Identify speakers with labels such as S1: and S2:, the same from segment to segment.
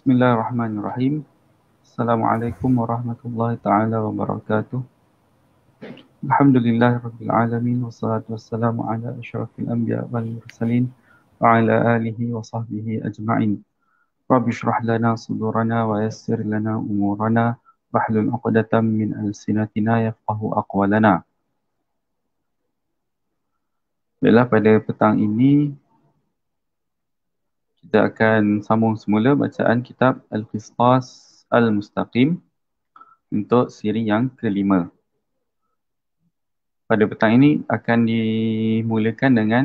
S1: بسم الله الرحمن الرحيم السلام عليكم ورحمة الله تعالى وبركاته الحمد لله رب العالمين والصلاة والسلام على أشرف الأنبياء والمرسلين وعلى آله وصحبه أجمعين رب اشرح لنا صدورنا ويسر لنا أمورنا بحل عقدة من ألسنتنا يفقه أقوالنا Baiklah pada petang ini kita akan sambung semula bacaan kitab Al-Qistas Al-Mustaqim untuk siri yang kelima. Pada petang ini akan dimulakan dengan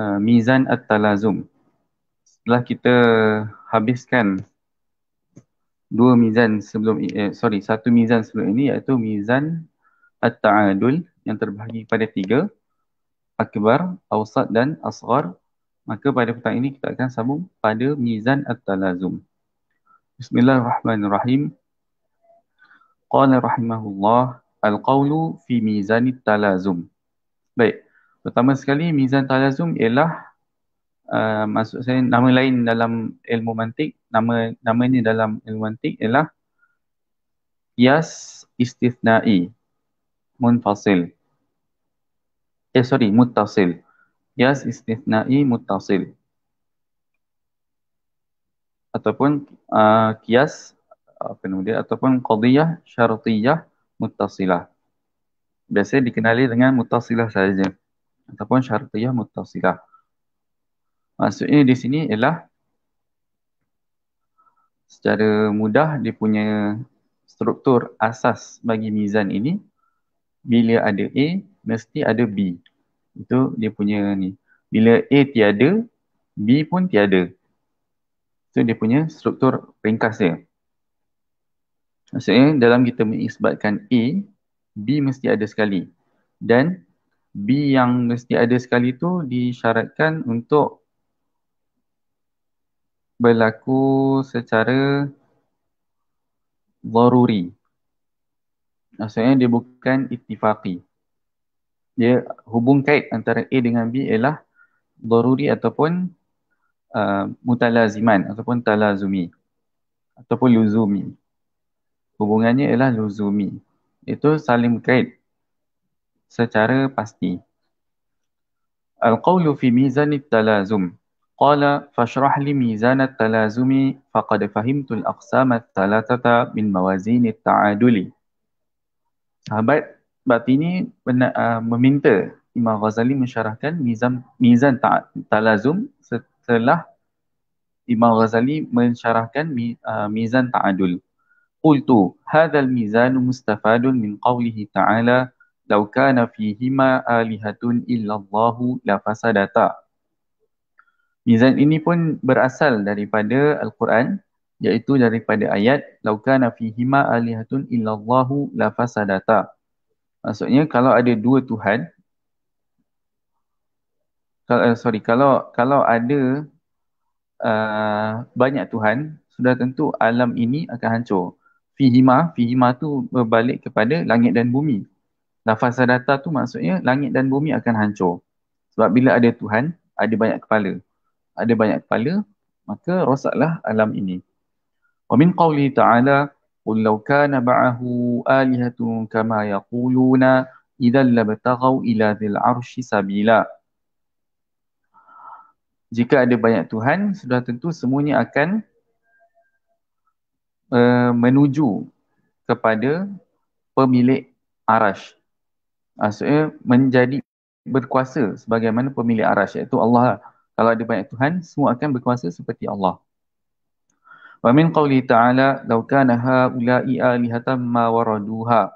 S1: uh, Mizan At-Talazum. Setelah kita habiskan dua mizan sebelum eh, sorry satu mizan sebelum ini iaitu mizan at-ta'adul yang terbahagi pada tiga akbar, awsat dan asgar maka pada petang ini kita akan sambung pada mizan at-talazum. Bismillahirrahmanirrahim. Qala rahimahullah al-qawlu fi mizan at-talazum. Baik. Pertama sekali mizan talazum ialah uh, maksud saya nama lain dalam ilmu mantik, nama nama ini dalam ilmu mantik ialah yas istithnai munfasil. Eh sorry, muttasil kias istisnai mutasil ataupun uh, kias apa nama dia ataupun qadiyah syartiyah mutasilah biasa dikenali dengan mutasilah saja ataupun syartiyah mutasilah maksudnya di sini ialah secara mudah dia punya struktur asas bagi mizan ini bila ada A mesti ada B itu dia punya ni bila A tiada B pun tiada so dia punya struktur ringkas dia maksudnya dalam kita mengisbatkan A B mesti ada sekali dan B yang mesti ada sekali tu disyaratkan untuk berlaku secara daruri maksudnya dia bukan ittifaqi dia hubung kait antara A dengan B ialah daruri ataupun uh, mutalaziman ataupun talazumi ataupun luzumi. Hubungannya ialah luzumi. Itu saling kait secara pasti. Al-qawlu fi mizan talazum Qala fashrah li mizan at-talazumi faqad fahimtu al-aqsama min mawazin at-ta'aduli. Sahabat Batini ini uh, meminta Imam Ghazali mensyarahkan mizan mizan ta, talazum setelah Imam Ghazali mensyarahkan mi, uh, mizan ta'adul. Qultu hadzal mizan mustafadun min qawlihi ta'ala law kana fihima alihatun illa Allahu la fasadata. Mizan ini pun berasal daripada Al-Quran iaitu daripada ayat laukana fihi fihima alihatun illa la fasadata. Maksudnya kalau ada dua Tuhan, kalau, uh, sorry, kalau kalau ada uh, banyak Tuhan, sudah tentu alam ini akan hancur. Fihima, Fihima tu berbalik kepada langit dan bumi. Lafaz data tu maksudnya langit dan bumi akan hancur. Sebab bila ada Tuhan, ada banyak kepala. Ada banyak kepala, maka rosaklah alam ini. Wa min qawli ta'ala, قل لو كان معه آلهة kama يقولون إذا لبتغوا إلى ذي العرش سبيلا Jika ada banyak Tuhan, sudah tentu semuanya akan uh, menuju kepada pemilik Arash. Maksudnya menjadi berkuasa sebagaimana pemilik Arash iaitu Allah. Lah. Kalau ada banyak Tuhan, semua akan berkuasa seperti Allah. Wa min qawli ta'ala law kana ha'ula'i alihatan ma waraduha.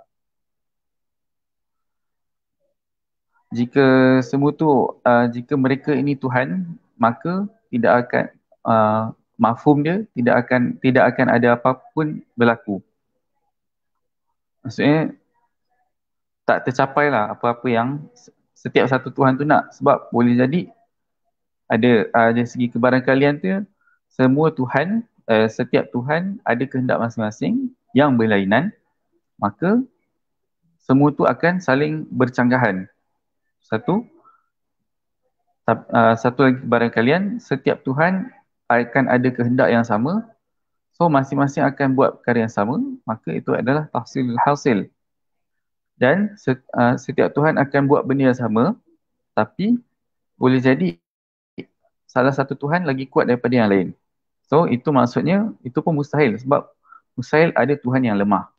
S1: Jika semua tu, uh, jika mereka ini Tuhan, maka tidak akan uh, mafhum dia tidak akan tidak akan ada apa pun berlaku. Maksudnya tak tercapai lah apa-apa yang setiap satu Tuhan tu nak sebab boleh jadi ada uh, dari segi kebarangkalian tu semua Tuhan uh, setiap Tuhan ada kehendak masing-masing yang berlainan, maka semua tu akan saling bercanggahan. Satu, tap, uh, satu lagi barang kalian, setiap Tuhan akan ada kehendak yang sama, so masing-masing akan buat perkara yang sama, maka itu adalah tafsir hasil. Dan eh, setiap Tuhan akan buat benda yang sama, tapi boleh jadi salah satu Tuhan lagi kuat daripada yang lain. So itu maksudnya itu pun mustahil sebab mustahil ada Tuhan yang lemah.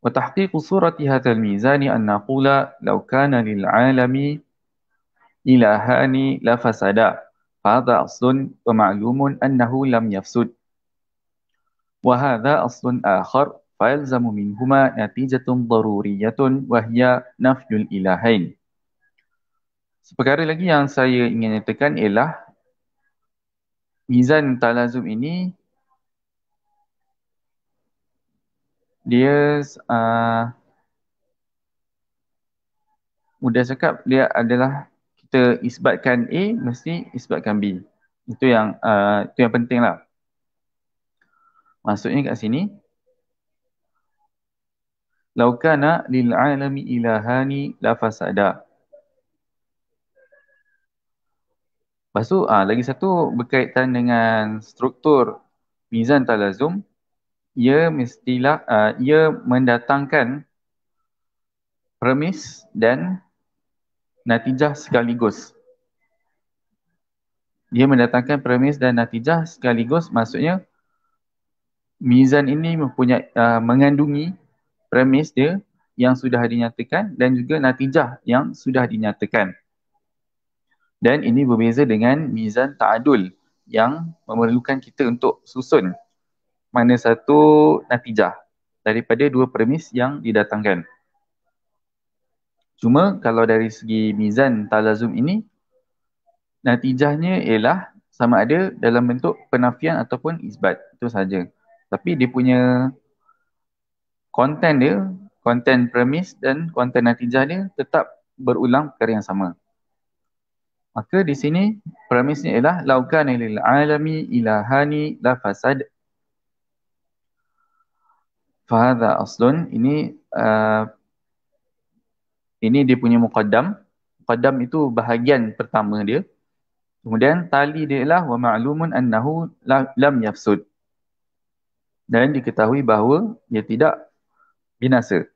S1: Wa tahqiq surati hadha mizan an naqula law kana lil alami ilahani la fasada fa hadha aslun wa ma'lumun annahu lam yafsud. Wa hadha aslun akhar fa yalzamu minhuma natijatun daruriyatun wa hiya nafyul ilahain. Seperkara lagi yang saya ingin nyatakan ialah mizan talazum ini dia uh, mudah cakap dia adalah kita isbatkan A mesti isbatkan B. Itu yang uh, itu yang penting lah. Maksudnya kat sini Laukana lil alami ilahani la fasada. Lepas tu uh, lagi satu berkaitan dengan struktur mizan talazum ia mestilah uh, ia mendatangkan premis dan natijah sekaligus. Ia mendatangkan premis dan natijah sekaligus maksudnya mizan ini mempunyai uh, mengandungi premis dia yang sudah dinyatakan dan juga natijah yang sudah dinyatakan dan ini berbeza dengan mizan ta'adul yang memerlukan kita untuk susun mana satu natijah daripada dua premis yang didatangkan. Cuma kalau dari segi mizan talazum ini natijahnya ialah sama ada dalam bentuk penafian ataupun isbat itu saja. Tapi dia punya konten dia, konten premis dan konten natijah dia tetap berulang perkara yang sama. Maka di sini premisnya ialah laukan lil alami ilahani la fasad. Fahadha aslun ini uh, ini dia punya muqaddam. Muqaddam itu bahagian pertama dia. Kemudian tali dia ialah wa ma'lumun annahu la, lam yafsud. Dan diketahui bahawa dia tidak binasa.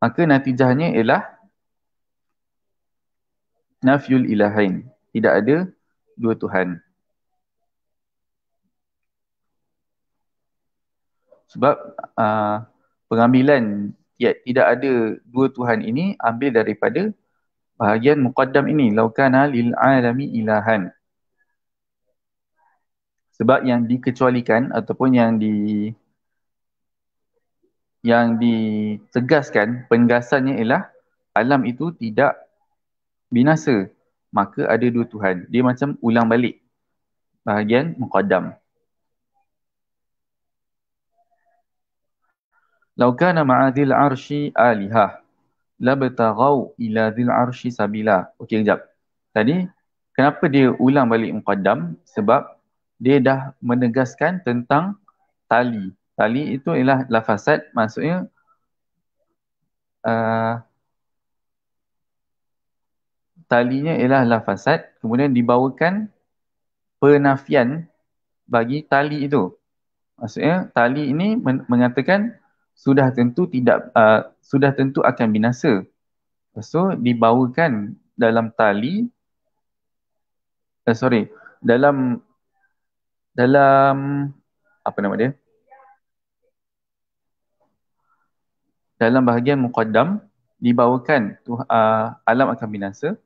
S1: Maka natijahnya ialah Nafiyul ilahain tidak ada dua tuhan sebab uh, pengambilan ya, tidak ada dua tuhan ini ambil daripada bahagian muqaddam ini laukana lil alami ilahan sebab yang dikecualikan ataupun yang di yang ditegaskan penggasannya ialah alam itu tidak binasa maka ada dua Tuhan. Dia macam ulang balik bahagian muqaddam. Lau kana ma'adhil arshi alihah labtaghaw ila dhil arshi sabila. Okey kejap. Tadi kenapa dia ulang balik muqaddam? Sebab dia dah menegaskan tentang tali. Tali itu ialah lafazat maksudnya uh, talinya ialah lafazat kemudian dibawakan penafian bagi tali itu. Maksudnya tali ini men- mengatakan sudah tentu tidak uh, sudah tentu akan binasa. So dibawakan dalam tali uh, sorry dalam dalam apa nama dia? Dalam bahagian muqaddam dibawakan tu uh, alam akan binasa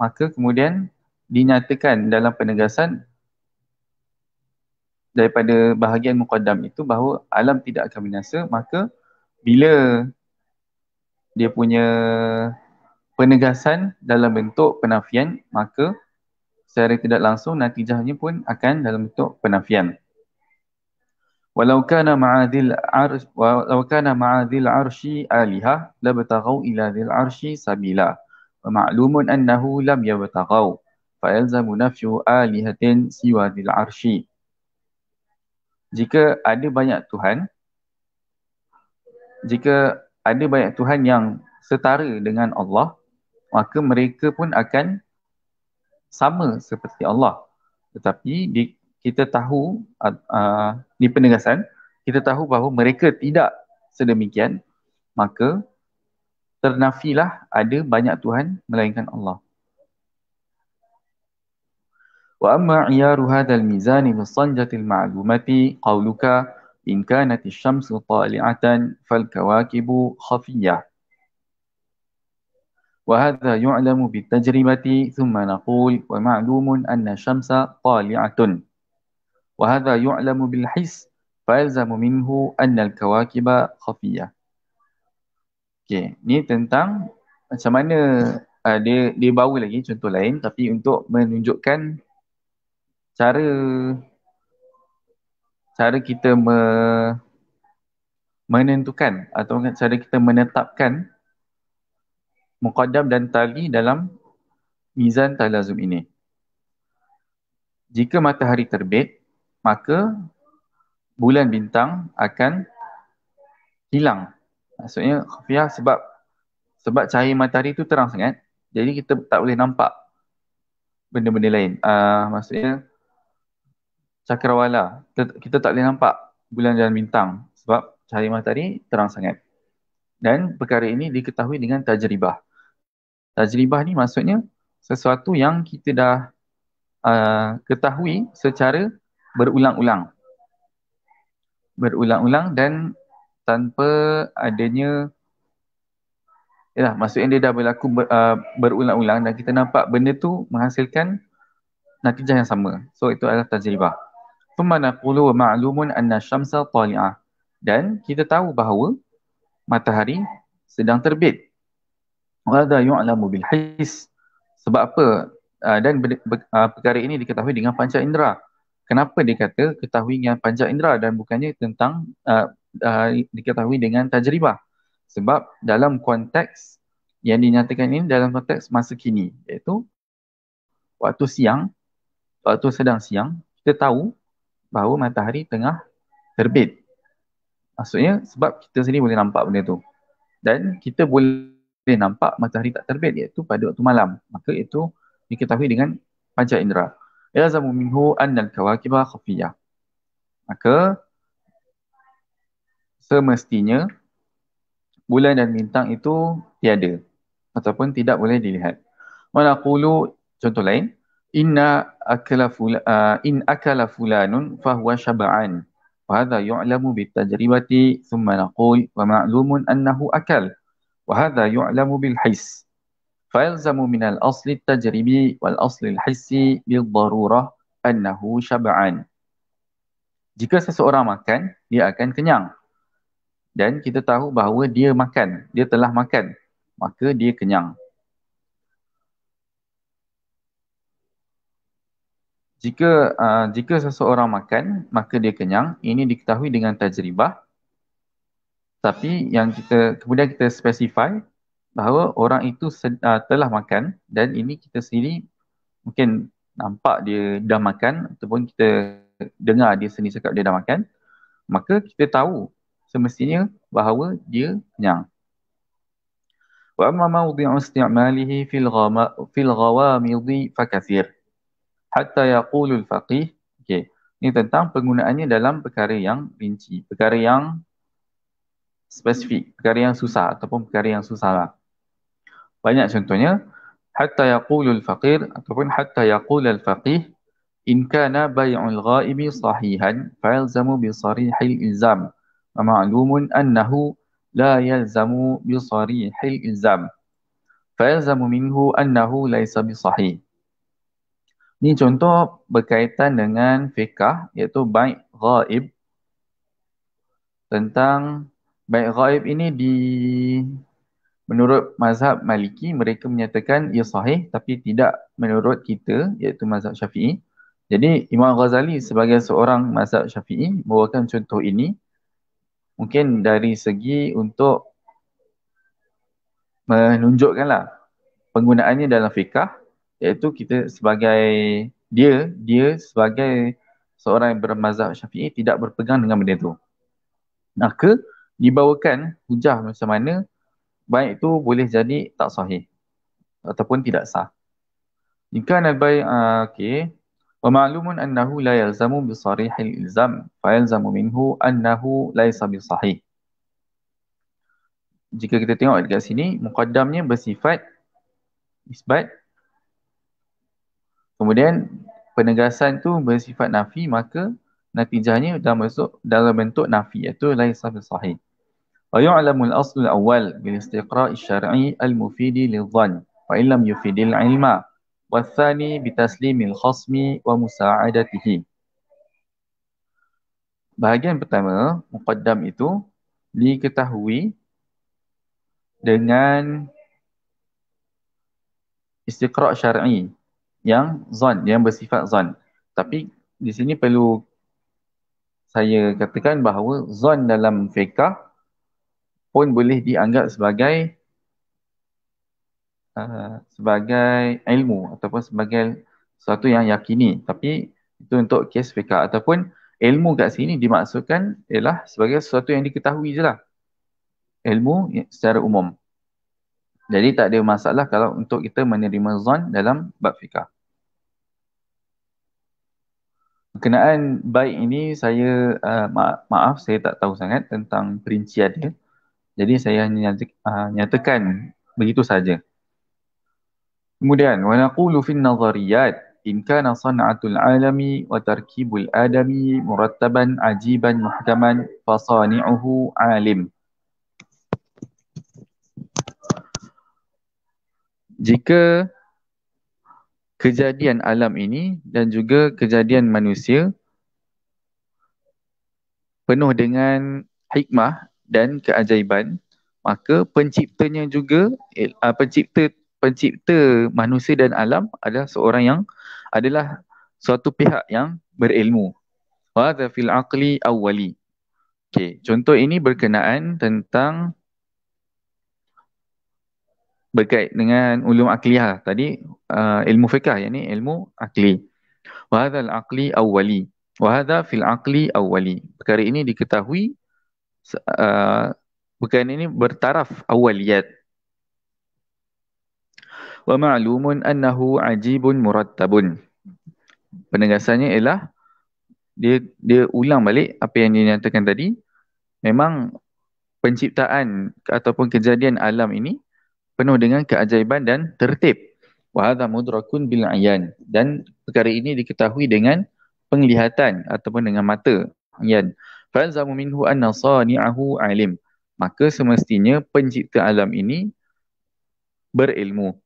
S1: maka kemudian dinyatakan dalam penegasan daripada bahagian muqaddam itu bahawa alam tidak akan binasa maka bila dia punya penegasan dalam bentuk penafian maka secara tidak langsung natijahnya pun akan dalam bentuk penafian walau kana ma'adil arsy walau kana ma'adil arsy alihah labtaghu ila dhil arshi sabila ومعلوم أنه لم يبتغوا فيلزم نفي آلهة سوى ذي العرش jika ada banyak Tuhan jika ada banyak Tuhan yang setara dengan Allah maka mereka pun akan sama seperti Allah tetapi di, kita tahu uh, di penegasan kita tahu bahawa mereka tidak sedemikian maka ternafilah ada banyak Tuhan melainkan Allah. Wa amma iyaru hadzal mizani fi sanjatil ma'lumati qawluka in kanat asy-syamsu tali'atan fal kawakibu khafiyah. وهذا يعلم بالتجربة ثم نقول ومعلوم أن الشمس طالعة وهذا يعلم بالحس فيلزم منه أن الكواكب خفية Okay, ni tentang macam mana uh, dia, dia bawa lagi contoh lain tapi untuk menunjukkan cara cara kita me, menentukan atau cara kita menetapkan muqaddam dan tali dalam mizan talazum ini. Jika matahari terbit, maka bulan bintang akan hilang maksudnya khafiyah sebab sebab cahaya matahari tu terang sangat jadi kita tak boleh nampak benda-benda lain uh, maksudnya cakrawala kita, kita tak boleh nampak bulan dan bintang sebab cahaya matahari terang sangat dan perkara ini diketahui dengan tajribah tajribah ni maksudnya sesuatu yang kita dah uh, ketahui secara berulang-ulang berulang-ulang dan tanpa adanya yalah maksudnya dia dah berlaku ber, uh, berulang-ulang dan kita nampak benda tu menghasilkan natijah yang sama so itu adalah tajribah thumma naqulu wa ma'lumun anna syamsa tali'ah dan kita tahu bahawa matahari sedang terbit wa yu'lamu bil his sebab apa uh, dan ber, ber, uh, perkara ini diketahui dengan panca indera kenapa dia kata ketahui dengan panca indera dan bukannya tentang uh, uh, diketahui dengan tajribah sebab dalam konteks yang dinyatakan ini dalam konteks masa kini iaitu waktu siang waktu sedang siang kita tahu bahawa matahari tengah terbit maksudnya sebab kita sendiri boleh nampak benda tu dan kita boleh nampak matahari tak terbit iaitu pada waktu malam maka itu diketahui dengan panca indera yazamu minhu annal kawakibah khafiyah maka semestinya bulan dan bintang itu tiada ataupun tidak boleh dilihat. Mana qulu contoh lain inna akala uh, in akala fulanun fahuwa syaba'an wa hadha yu'lamu bit tajribati thumma naqul wa ma'lumun annahu akal wa hadha yu'lamu bil hiss fayalzamu min al asli tajribi wal asli al hissi bil darurah annahu syaba'an jika seseorang makan dia akan kenyang dan kita tahu bahawa dia makan, dia telah makan, maka dia kenyang. Jika uh, jika seseorang makan, maka dia kenyang. Ini diketahui dengan tajribah. Tapi yang kita kemudian kita specify bahawa orang itu sed, uh, telah makan dan ini kita sendiri mungkin nampak dia dah makan ataupun kita dengar dia sendiri cakap dia dah makan maka kita tahu semestinya bahawa dia kenyang. Wa amma mawdi'u isti'malihi fil ghama fil ghawamidi fakathir. Hatta yaqulu al faqih. Okey. Ini tentang penggunaannya dalam perkara yang rinci, perkara yang spesifik, perkara yang susah ataupun perkara yang susah lah. Banyak contohnya, hatta yaqulu al faqir ataupun hatta yaqulu al faqih in kana bai'ul ghaibi sahihan fa yalzamu bi sarihil ilzam. ومعلوم أنه لا يلزم بصريح الإلزام فيلزم منه أنه ليس بصحيح Ini contoh berkaitan dengan fiqah iaitu baik ghaib tentang baik ghaib ini di menurut mazhab maliki mereka menyatakan ia sahih tapi tidak menurut kita iaitu mazhab syafi'i jadi Imam Ghazali sebagai seorang mazhab syafi'i membawakan contoh ini mungkin dari segi untuk menunjukkanlah penggunaannya dalam fikah iaitu kita sebagai dia dia sebagai seorang yang bermazhab syafi'i tidak berpegang dengan benda itu maka dibawakan hujah macam mana baik itu boleh jadi tak sahih ataupun tidak sah jika nabi uh, okey ومعلوم أنه لا يلزم بصريح الإلزام فيلزم منه أنه ليس بصحيح jika kita tengok dekat sini mukaddamnya bersifat isbat kemudian penegasan tu bersifat nafi maka natijahnya dalam bentuk dalam bentuk nafi iaitu laisa sahih wa ya'lamu al-asl al-awwal bil istiqra' al-syar'i al-mufidi lidh-dhann wa illam yufidil ilma والثاني بتسليم الخصم ومساعدته Bahagian pertama, muqaddam itu diketahui dengan istiqra' syar'i yang zon, yang bersifat zon. Tapi di sini perlu saya katakan bahawa zon dalam fiqah pun boleh dianggap sebagai uh, sebagai ilmu ataupun sebagai sesuatu yang yakini tapi itu untuk kes fiqah ataupun ilmu kat sini dimaksudkan ialah sebagai sesuatu yang diketahui je lah ilmu secara umum jadi tak ada masalah kalau untuk kita menerima zon dalam bab fiqah Kenaan baik ini saya uh, maaf saya tak tahu sangat tentang perincian dia. Jadi saya hanya uh, nyatakan begitu saja. Kemudian wa naqulu fi an-nazariyat in kana san'atul alami wa tarkibul adami murattaban ajiban muhkaman fa sani'uhu alim. Jika kejadian alam ini dan juga kejadian manusia penuh dengan hikmah dan keajaiban maka penciptanya juga eh, pencipta pencipta manusia dan alam adalah seorang yang adalah suatu pihak yang berilmu. Wa fil aqli awwali. Okey, contoh ini berkenaan tentang berkait dengan ulum akliyah tadi uh, ilmu fiqh yakni ilmu akli. Wa hadha al aqli awwali. Wa hadha fil aqli awwali. Perkara ini diketahui uh, Bukan ini bertaraf awaliyat wa ma'lumun annahu ajibun murattabun. Penegasannya ialah dia dia ulang balik apa yang dia nyatakan tadi. Memang penciptaan ataupun kejadian alam ini penuh dengan keajaiban dan tertib. Wa hadha mudrakun bil ayan dan perkara ini diketahui dengan penglihatan ataupun dengan mata. Ayan. Fa zamu minhu anna sani'ahu alim. Maka semestinya pencipta alam ini berilmu.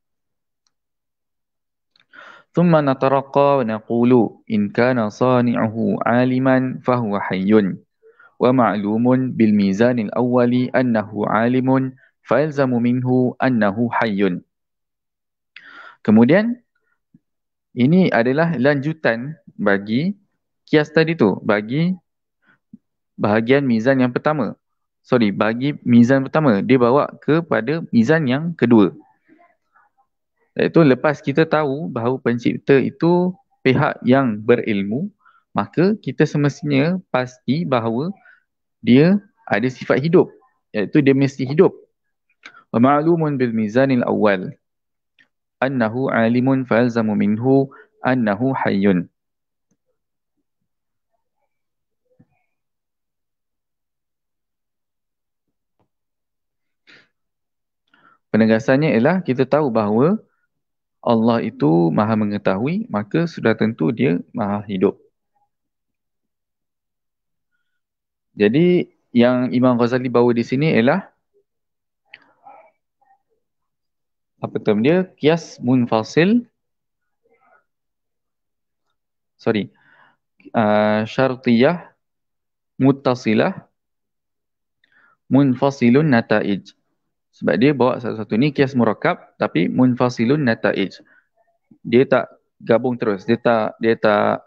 S1: ثم نترقى ونقول إن كان صانعه عالما فهو حي ومعلوم بالميزان الأول أنه عالم فيلزم منه أنه حي Kemudian ini adalah lanjutan bagi kias tadi tu bagi bahagian mizan yang pertama. Sorry, bagi mizan pertama dia bawa kepada mizan yang kedua. Iaitu lepas kita tahu bahawa pencipta itu pihak yang berilmu, maka kita semestinya pasti bahawa dia ada sifat hidup. Iaitu dia mesti hidup. وَمَعْلُومٌ بِالْمِزَانِ الْأَوَّلِ أَنَّهُ alimun falzamu minhu أَنَّهُ حَيٌّ Penegasannya ialah kita tahu bahawa Allah itu maha mengetahui, maka sudah tentu dia maha hidup. Jadi yang Imam Ghazali bawa di sini ialah apa term dia? Kias munfasil. Sorry. Uh, syartiyah mutasilah munfasilun nataij. Sebab dia bawa satu-satu ni kias murakab tapi munfasilun nataij. Dia tak gabung terus. Dia tak dia tak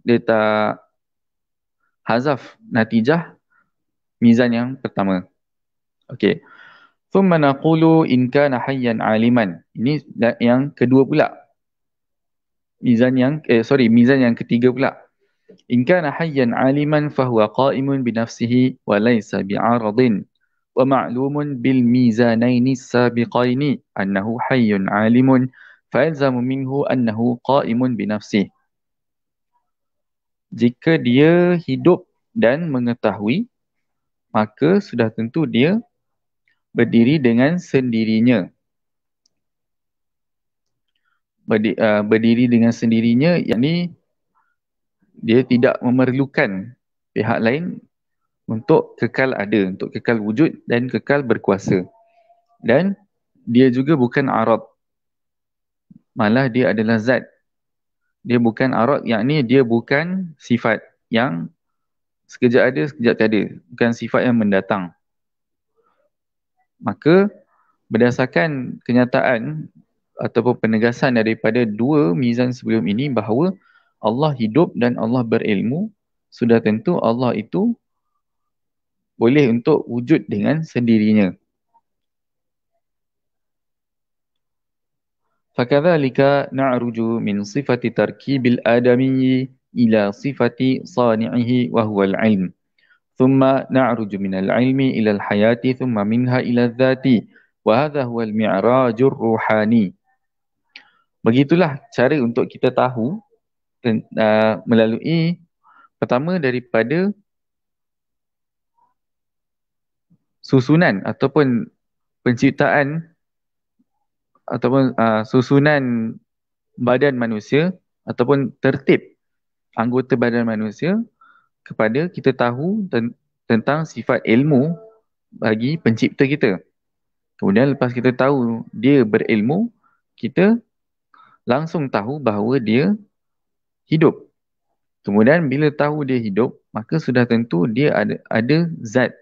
S1: dia tak hazaf natijah mizan yang pertama. Okey. Thumma naqulu in kana hayyan aliman. Ini yang kedua pula. Mizan yang eh sorry mizan yang ketiga pula. In kana hayyan aliman fahuwa qa'imun bi nafsihi wa laysa bi 'aradin. ومعلوم بالميزانين السابقين أنه حي عالم فيلزم منه أنه قائم بنفسه Jika dia hidup dan mengetahui, maka sudah tentu dia berdiri dengan sendirinya. Berdi, uh, berdiri dengan sendirinya, yakni dia tidak memerlukan pihak lain untuk kekal ada, untuk kekal wujud dan kekal berkuasa. Dan dia juga bukan arad. Malah dia adalah zat. Dia bukan arad, yakni dia bukan sifat yang sekejap ada, sekejap tiada. Bukan sifat yang mendatang. Maka berdasarkan kenyataan ataupun penegasan daripada dua mizan sebelum ini bahawa Allah hidup dan Allah berilmu, sudah tentu Allah itu boleh untuk wujud dengan sendirinya. Fakadhalika na'ruju min sifati tarkibil Adami ila sifati sani'ihi wa huwa al-ilm. Thumma na'ruju min al-ilmi ila al-hayati thumma minha ila al-dhati. Wa hadha huwa al-mi'rajur ruhani. Begitulah cara untuk kita tahu uh, melalui pertama daripada susunan ataupun penciptaan ataupun uh, susunan badan manusia ataupun tertib anggota badan manusia kepada kita tahu ten- tentang sifat ilmu bagi pencipta kita. Kemudian lepas kita tahu dia berilmu, kita langsung tahu bahawa dia hidup. Kemudian bila tahu dia hidup, maka sudah tentu dia ada ada zat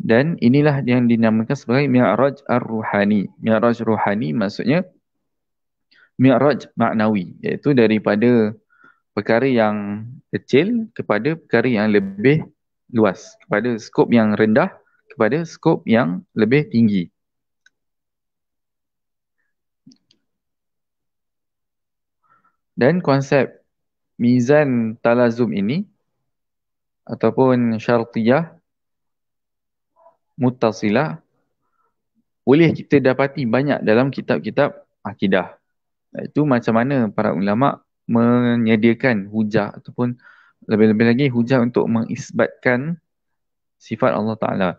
S1: dan inilah yang dinamakan sebagai mi'raj ar-ruhani mi'raj ruhani maksudnya mi'raj maknawi iaitu daripada perkara yang kecil kepada perkara yang lebih luas kepada skop yang rendah kepada skop yang lebih tinggi dan konsep mizan talazum ini ataupun syartiyah mutasilah boleh kita dapati banyak dalam kitab-kitab akidah. Itu macam mana para ulama menyediakan hujah ataupun lebih-lebih lagi hujah untuk mengisbatkan sifat Allah Ta'ala.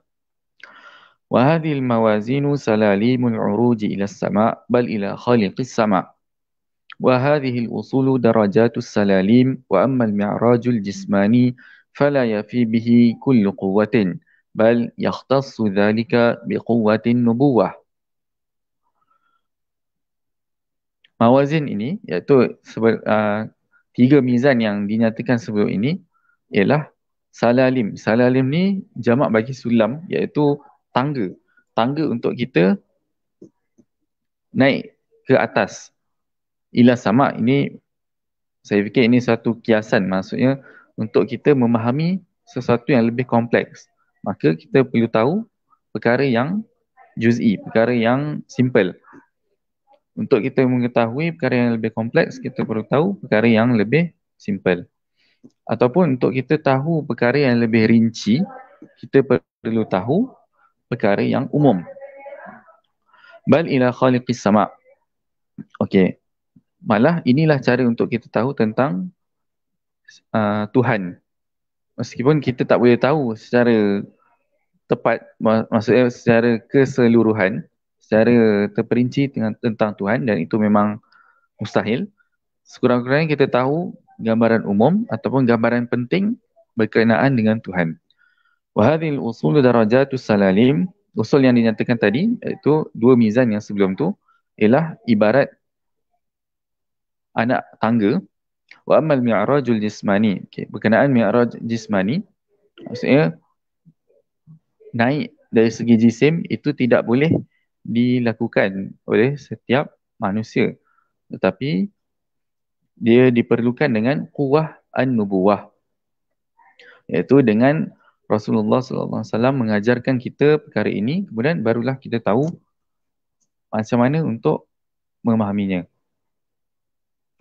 S1: وهذه الموازين سلاليم العروج إلى السماء بل إلى خالق السماء وهذه الأصول درجات السلاليم وأما المعراج jismani, fala yafi bihi كل قوة بل يختص ذلك بقوة النبوة. Mawazin ini iaitu sebe- uh, tiga mizan yang dinyatakan sebelum ini ialah salalim. Salalim ni jamak bagi sulam iaitu tangga. Tangga untuk kita naik ke atas. Ila sama ini saya fikir ini satu kiasan maksudnya untuk kita memahami sesuatu yang lebih kompleks maka kita perlu tahu perkara yang juz'i, perkara yang simple. Untuk kita mengetahui perkara yang lebih kompleks, kita perlu tahu perkara yang lebih simple. Ataupun untuk kita tahu perkara yang lebih rinci, kita perlu tahu perkara yang umum. Bal ila khaliqis sama. Okey. Malah inilah cara untuk kita tahu tentang uh, Tuhan. Meskipun kita tak boleh tahu secara tepat maksudnya secara keseluruhan secara terperinci dengan tentang Tuhan dan itu memang mustahil sekurang-kurangnya kita tahu gambaran umum ataupun gambaran penting berkenaan dengan Tuhan wa hadhil usul darajatus salalim usul yang dinyatakan tadi iaitu dua mizan yang sebelum tu ialah ibarat anak tangga wa ammal mi'rajul jismani okay. berkenaan mi'raj jismani maksudnya naik dari segi jisim itu tidak boleh dilakukan oleh setiap manusia tetapi dia diperlukan dengan kuah an-nubuwah iaitu dengan Rasulullah SAW mengajarkan kita perkara ini kemudian barulah kita tahu macam mana untuk memahaminya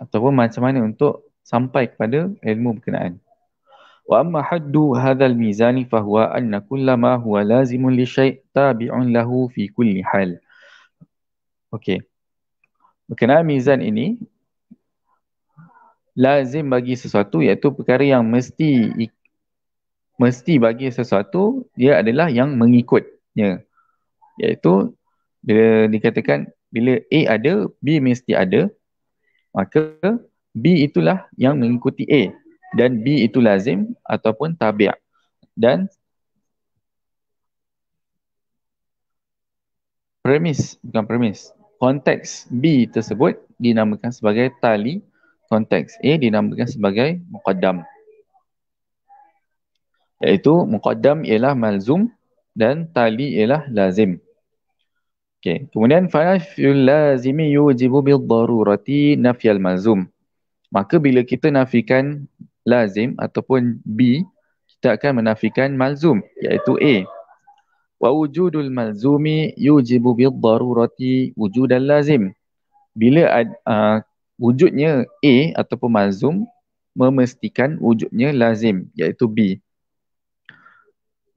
S1: ataupun macam mana untuk sampai kepada ilmu berkenaan وأما حد هذا الميزان فهو أن كل ما هو لازم لشيء تابع له في كل حال. Okay. Okay, nah, mizan ini lazim bagi sesuatu iaitu perkara yang mesti mesti bagi sesuatu dia adalah yang mengikutnya. Iaitu bila dikatakan bila A ada, B mesti ada, maka B itulah yang mengikuti A dan B itu lazim ataupun tabi' dan premis bukan premis konteks B tersebut dinamakan sebagai tali konteks A dinamakan sebagai muqaddam iaitu muqaddam ialah malzum dan tali ialah lazim Okay. kemudian fa'il lazimi yujibu bid darurati nafial malzum maka bila kita nafikan lazim ataupun B kita akan menafikan malzum iaitu A wa wujudul malzumi yujibu bid darurati wujudal lazim bila uh, wujudnya A ataupun malzum memastikan wujudnya lazim iaitu B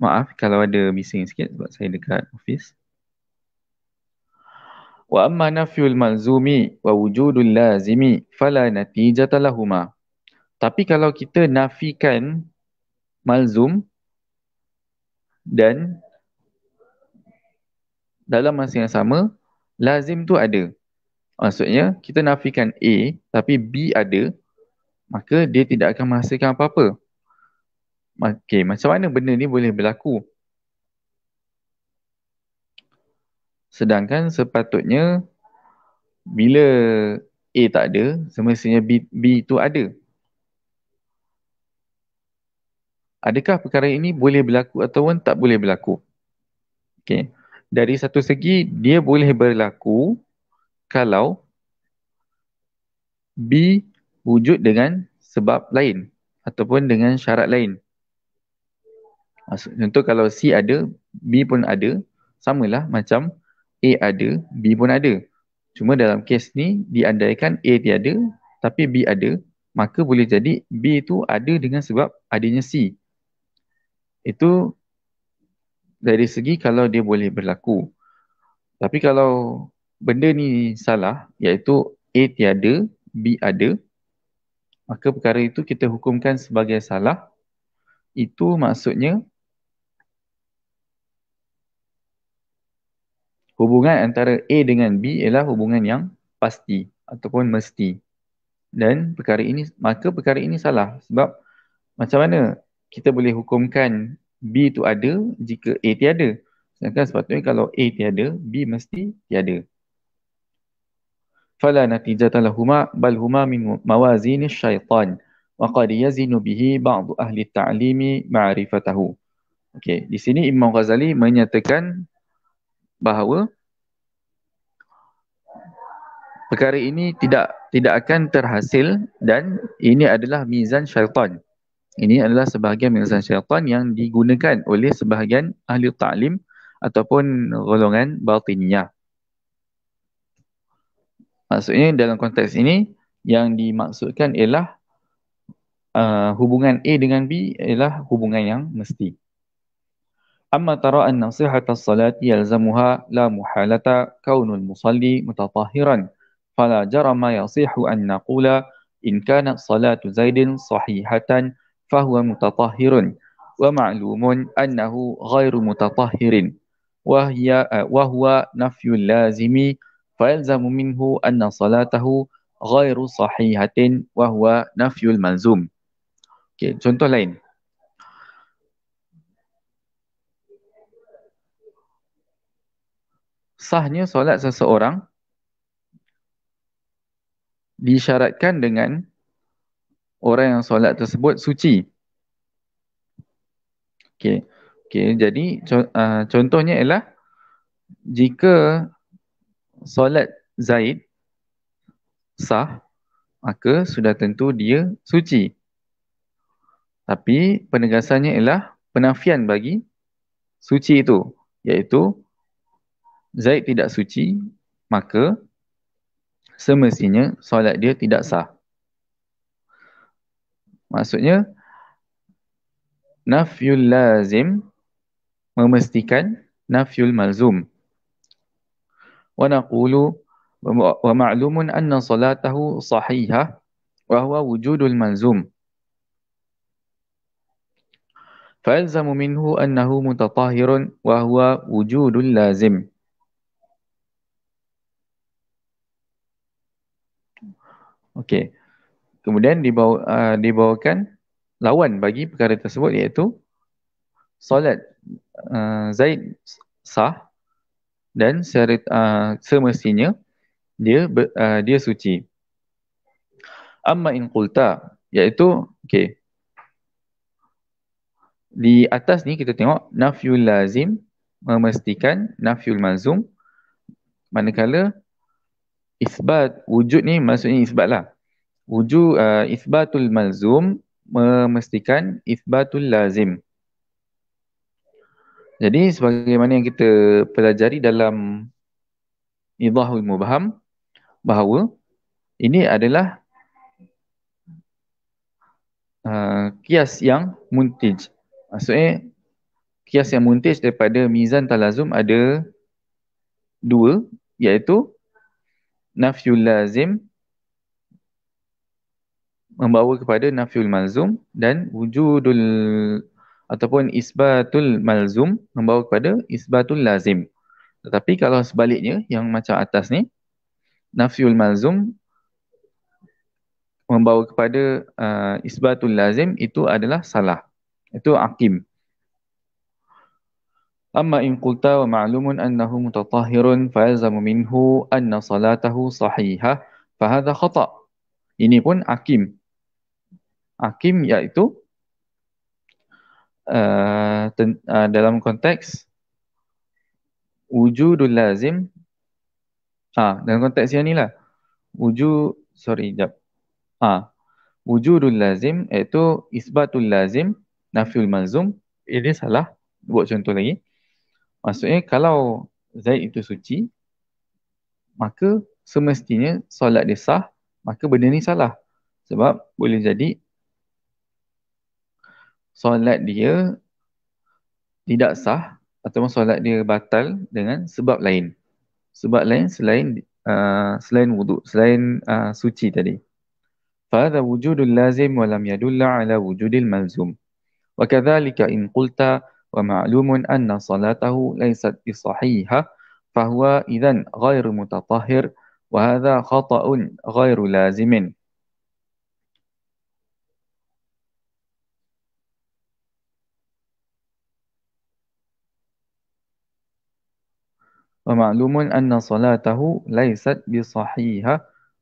S1: maaf kalau ada missing sikit sebab saya dekat office wa amma nafyul malzumi wa wujudul lazimi fala natijata lahumah tapi kalau kita nafikan malzum dan dalam masa yang sama lazim tu ada. Maksudnya kita nafikan A tapi B ada maka dia tidak akan menghasilkan apa-apa. Okey, macam mana benda ni boleh berlaku? Sedangkan sepatutnya bila A tak ada, semestinya B, B tu ada. adakah perkara ini boleh berlaku ataupun tak boleh berlaku. Okey. Dari satu segi dia boleh berlaku kalau B wujud dengan sebab lain ataupun dengan syarat lain. Contoh kalau C ada, B pun ada, samalah macam A ada, B pun ada. Cuma dalam kes ni diandaikan A tiada tapi B ada, maka boleh jadi B tu ada dengan sebab adanya C itu dari segi kalau dia boleh berlaku. Tapi kalau benda ni salah iaitu A tiada, B ada, maka perkara itu kita hukumkan sebagai salah. Itu maksudnya hubungan antara A dengan B ialah hubungan yang pasti ataupun mesti. Dan perkara ini maka perkara ini salah sebab macam mana kita boleh hukumkan B tu ada jika A tiada. Sedangkan sepatutnya kalau A tiada, B mesti tiada. Fala natijata lahuma bal huma min mawazin syaitan wa qad yazinu bihi ba'd ahli ta'limi ma'rifatahu. Okey, di sini Imam Ghazali menyatakan bahawa perkara ini tidak tidak akan terhasil dan ini adalah mizan syaitan ini adalah sebahagian mengesan syaitan yang digunakan oleh sebahagian ahli ta'lim ataupun golongan batiniah. Maksudnya dalam konteks ini yang dimaksudkan ialah uh, hubungan A dengan B ialah hubungan yang mesti. Amma tara an nasihat as-salat yalzamuha la muhalata kaunul musalli mutatahiran fala jarama yasihu an naqula in kana salatu zaidin sahihatan فهو متطهر ومعلوم أنه غير متطهر وهي وهو نفي اللازم فيلزم منه أن صلاته غير صحيحة وهو نفي الملزوم okay, contoh lain sahnya solat seseorang disyaratkan dengan orang yang solat tersebut suci. Okey. Okey, jadi ah, contohnya ialah jika solat Zaid sah, maka sudah tentu dia suci. Tapi penegasannya ialah penafian bagi suci itu, iaitu Zaid tidak suci, maka semestinya solat dia tidak sah maksudnya nafyul lazim memastikan nafyul malzum wa naqulu wa ma'lumun anna salatahu sahihah wa huwa wujudul malzum فألزم منه أنه متطهر وهو وجود لازم أوكي okay kemudian dibawa, uh, dibawakan lawan bagi perkara tersebut iaitu solat uh, Zaid sah dan secara, uh, semestinya dia uh, dia suci. Amma in qulta iaitu okey. Di atas ni kita tengok nafyul lazim memastikan nafyul mazum manakala isbat wujud ni maksudnya isbat lah wuju uh, isbatul malzum memastikan isbatul lazim. Jadi sebagaimana yang kita pelajari dalam idahul mubham bahawa ini adalah uh, kias yang muntij. Maksudnya kias yang muntij daripada mizan talazum ada dua iaitu nafyul lazim membawa kepada nafiul malzum dan wujudul ataupun isbatul malzum membawa kepada isbatul lazim. Tetapi kalau sebaliknya yang macam atas ni nafiul malzum membawa kepada uh, isbatul lazim itu adalah salah. Itu akim. أما إن قلت ومعلوم أنه متطهر فيلزم منه أن صلاته صحيحة فهذا خطأ. Ini pun akim hakim yaitu uh, eh, uh, eh, dalam konteks wujudul lazim ah uh, dalam konteks yang inilah wujud sorry jap ah uh, wujudul lazim iaitu isbatul lazim nafiul malzum ini salah buat contoh lagi maksudnya kalau zaid itu suci maka semestinya solat dia sah maka benda ni salah sebab boleh jadi solat dia tidak sah atau solat dia batal dengan sebab lain. Sebab lain selain uh, selain wuduk, selain uh, suci tadi. Fa wujudul lazim wa lam yadulla ala wujudil malzum. Wa kadzalika in qulta wa ma'lumun anna salatahu laysat bi sahiha fa huwa idzan ghairu mutatahhir wa hadha khata'un ghairu lazimin. ومعلوم أن صلاته ليست بصحيحة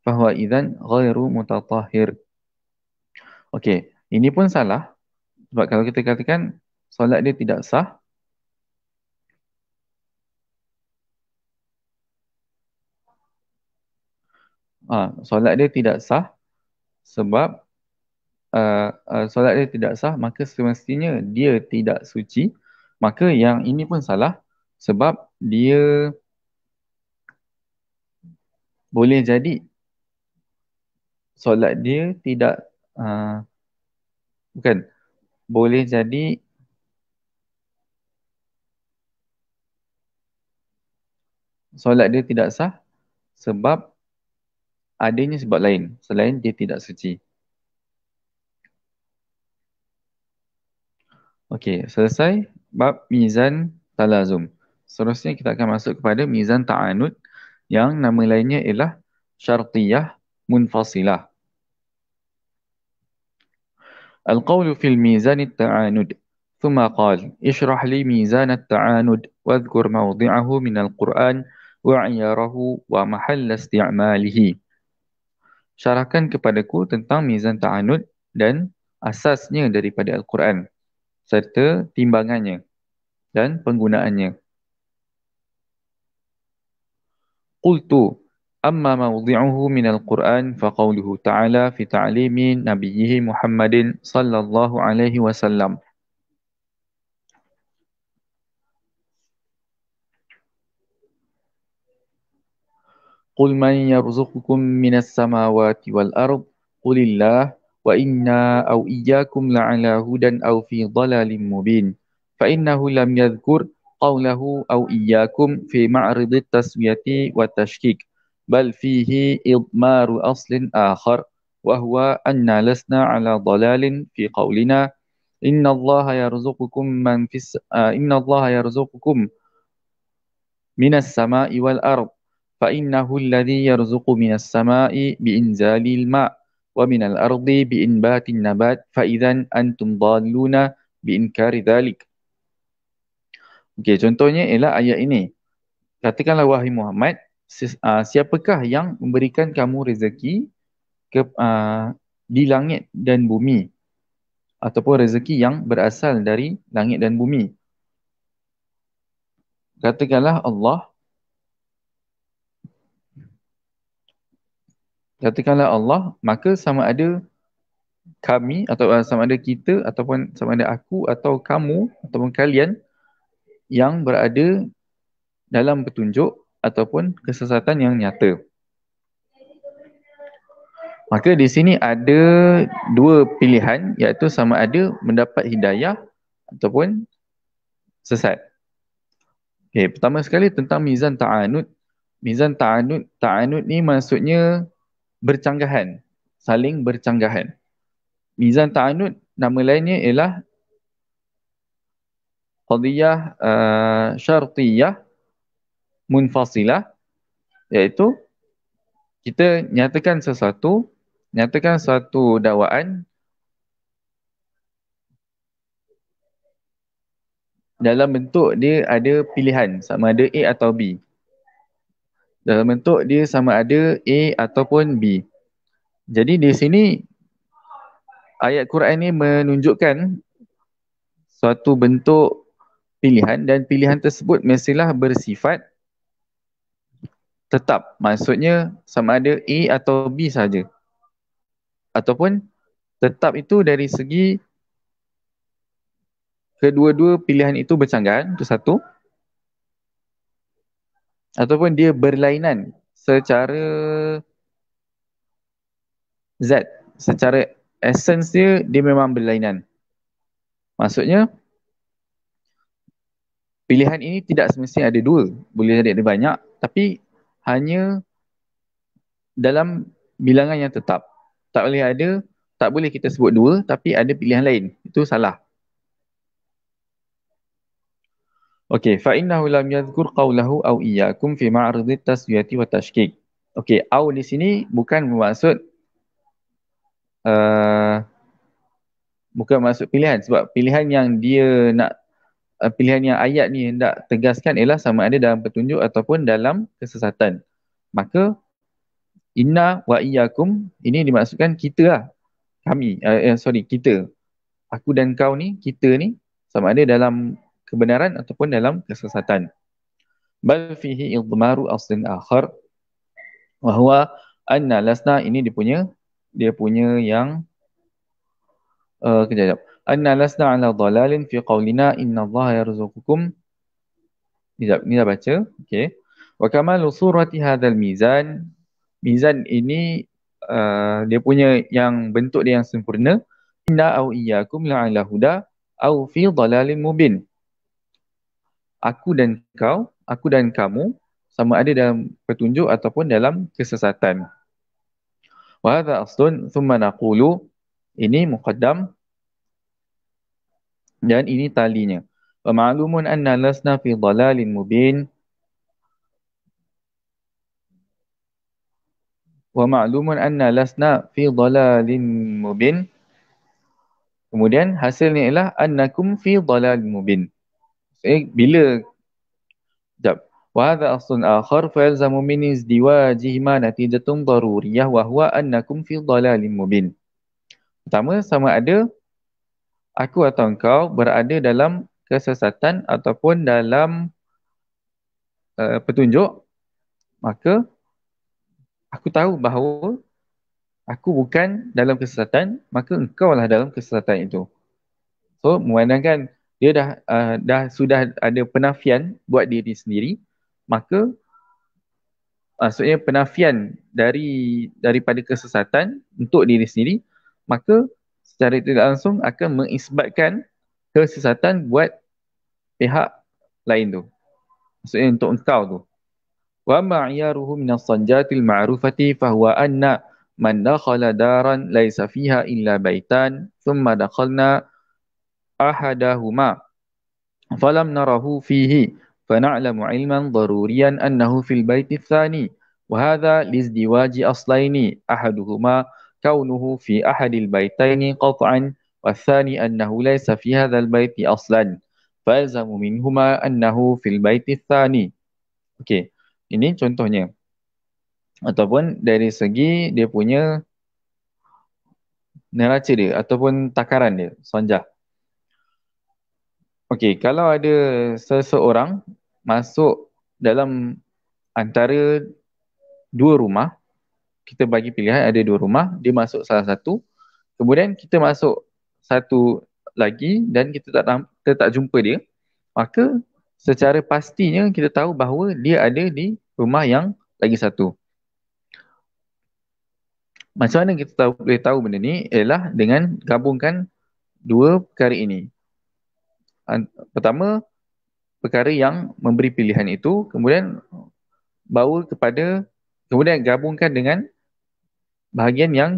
S1: فهو إذن غير متطهر Okey, ini pun salah. Sebab kalau kita katakan solat dia tidak sah, Ha, solat dia tidak sah sebab uh, uh, solat dia tidak sah maka semestinya dia tidak suci maka yang ini pun salah sebab dia boleh jadi solat dia tidak uh, bukan boleh jadi solat dia tidak sah sebab adanya sebab lain selain dia tidak suci. Okey, selesai bab mizan talazum seterusnya kita akan masuk kepada mizan ta'anud yang nama lainnya ialah syartiyah munfasilah. Al-qawlu fil mizan ta'anud ثم قال اشرح لي ميزان التعاند واذكر موضعه من القرآن wa ومحل استعماله syarahkan kepadaku tentang mizan ta'anud dan asasnya daripada Al-Quran serta timbangannya dan penggunaannya قلت أما موضعه من القرآن فقوله تعالى في تعليم نبيه محمد صلى الله عليه وسلم قل من يرزقكم من السماوات والأرض قل الله وإنا أو إياكم لعلى هدى أو في ضلال مبين فإنه لم يذكر قوله أو إياكم في معرض التسوية والتشكيك بل فيه إضمار أصل آخر وهو أن لسنا على ضلال في قولنا إن الله يرزقكم من في الس... آه، إن الله يرزقكم من السماء والأرض فإنه الذي يرزق من السماء بإنزال الماء ومن الأرض بإنبات النبات فإذا أنتم ضالون بإنكار ذلك Okey, contohnya ialah ayat ini. Katakanlah wahai Muhammad, si, uh, siapakah yang memberikan kamu rezeki ke uh, di langit dan bumi? Ataupun rezeki yang berasal dari langit dan bumi? Katakanlah Allah Katakanlah Allah, maka sama ada kami atau ah, sama ada kita ataupun sama ada aku atau kamu ataupun kalian yang berada dalam petunjuk ataupun kesesatan yang nyata. Maka di sini ada dua pilihan iaitu sama ada mendapat hidayah ataupun sesat. Okay, pertama sekali tentang mizan ta'anud. Mizan ta'anud, ta'anud ni maksudnya bercanggahan, saling bercanggahan. Mizan ta'anud nama lainnya ialah qadiyah uh, syartiyah munfasilah iaitu kita nyatakan sesuatu nyatakan satu dakwaan dalam bentuk dia ada pilihan sama ada A atau B dalam bentuk dia sama ada A ataupun B jadi di sini ayat Quran ni menunjukkan satu bentuk pilihan dan pilihan tersebut mestilah bersifat tetap. Maksudnya sama ada A atau B saja. Ataupun tetap itu dari segi kedua-dua pilihan itu bercanggahan, itu satu. Ataupun dia berlainan secara Z, secara essence dia, dia memang berlainan. Maksudnya, pilihan ini tidak semestinya ada dua. Boleh ada banyak tapi hanya dalam bilangan yang tetap. Tak boleh ada, tak boleh kita sebut dua tapi ada pilihan lain. Itu salah. Okey, fa innahu lam yadhkur qawlahu aw iyyakum fi ma'ridit taswiyati wa tashkik. Okey, aw di sini bukan bermaksud uh, bukan maksud pilihan sebab pilihan yang dia nak uh, pilihan yang ayat ni hendak tegaskan ialah sama ada dalam petunjuk ataupun dalam kesesatan. Maka inna wa iyyakum ini dimaksudkan kita lah. Kami, uh, eh, sorry, kita. Aku dan kau ni, kita ni sama ada dalam kebenaran ataupun dalam kesesatan. Bal fihi idmaru aslin akhar wa huwa anna lasna ini dia punya dia punya yang uh, kejap, kejap anna lasna ala dalalin fi qawlina inna Allah yarzukukum. Ni dah, ni dah baca. Okay. Wa kamalu surati hadhal mizan. Mizan ini uh, dia punya yang bentuk dia yang sempurna. Inna au iyakum la'ala huda au fi dalalin mubin. Aku dan kau, aku dan kamu sama ada dalam petunjuk ataupun dalam kesesatan. Wa hadha aslun thumma naqulu ini muqaddam dan ini talinya wa ma'lumun anna lasna fi dalalin mubin wa ma'lumun anna lasna fi dalalin mubin kemudian hasilnya ialah annakum fi dalalin mubin eh, bila jap wa hadha aslun akhar fa yalzamu min izdiwajihima natijatun daruriyah wa huwa annakum fi dalalin mubin pertama sama ada aku atau engkau berada dalam kesesatan ataupun dalam uh, petunjuk maka aku tahu bahawa aku bukan dalam kesesatan maka engkau lah dalam kesesatan itu so memandangkan dia dah uh, dah sudah ada penafian buat diri sendiri maka eh, maksudnya penafian dari daripada kesesatan untuk diri sendiri maka secara tidak langsung akan mengisbatkan kesesatan buat pihak lain tu. Maksudnya untuk engkau tu. Wa ma'yaruhu min as-sanjatil ma'rufati fa anna man dakhala daran laysa fiha illa baitan thumma dakhalna ahadahuma falam narahu fihi فنعلم علما ضروريا أنه في البيت الثاني وهذا لازدواج aslaini, أحدهما كونه في أحد البيتين قطعا والثاني أنه ليس في هذا البيت أصلا فألزم منهما أنه في البيت الثاني Okay, ini contohnya Ataupun dari segi dia punya Neraca dia ataupun takaran dia, sonjah Okay, kalau ada seseorang masuk dalam antara dua rumah kita bagi pilihan ada dua rumah, dia masuk salah satu. Kemudian kita masuk satu lagi dan kita tak kita tak jumpa dia. Maka secara pastinya kita tahu bahawa dia ada di rumah yang lagi satu. Macam mana kita tahu, boleh tahu benda ni ialah dengan gabungkan dua perkara ini. Pertama, perkara yang memberi pilihan itu kemudian bawa kepada kemudian gabungkan dengan bahagian yang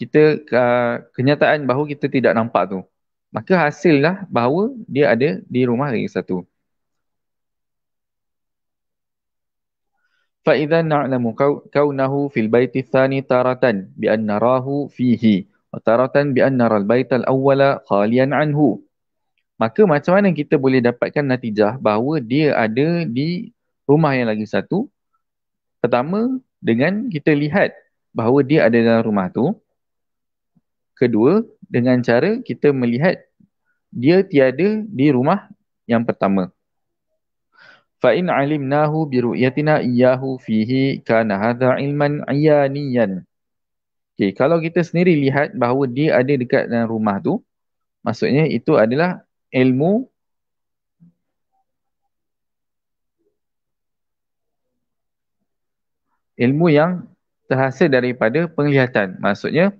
S1: kita uh, kenyataan bahawa kita tidak nampak tu. Maka hasil lah bahawa dia ada di rumah lagi satu. Fa idza na'lamu kaunahu fil baiti tsani taratan bi an narahu fihi wa taratan bi an nara al bait al awwala khalian anhu. Maka macam mana kita boleh dapatkan natijah bahawa dia ada di rumah yang lagi satu? Pertama dengan kita lihat bahawa dia ada dalam rumah tu. Kedua, dengan cara kita melihat dia tiada di rumah yang pertama. Fa in 'alimnahu bi ru'yatina iyyahu fihi kana hadha 'ilman 'iyaniyan. Okey, kalau kita sendiri lihat bahawa dia ada dekat dalam rumah tu, maksudnya itu adalah ilmu ilmu yang terhasil daripada penglihatan. Maksudnya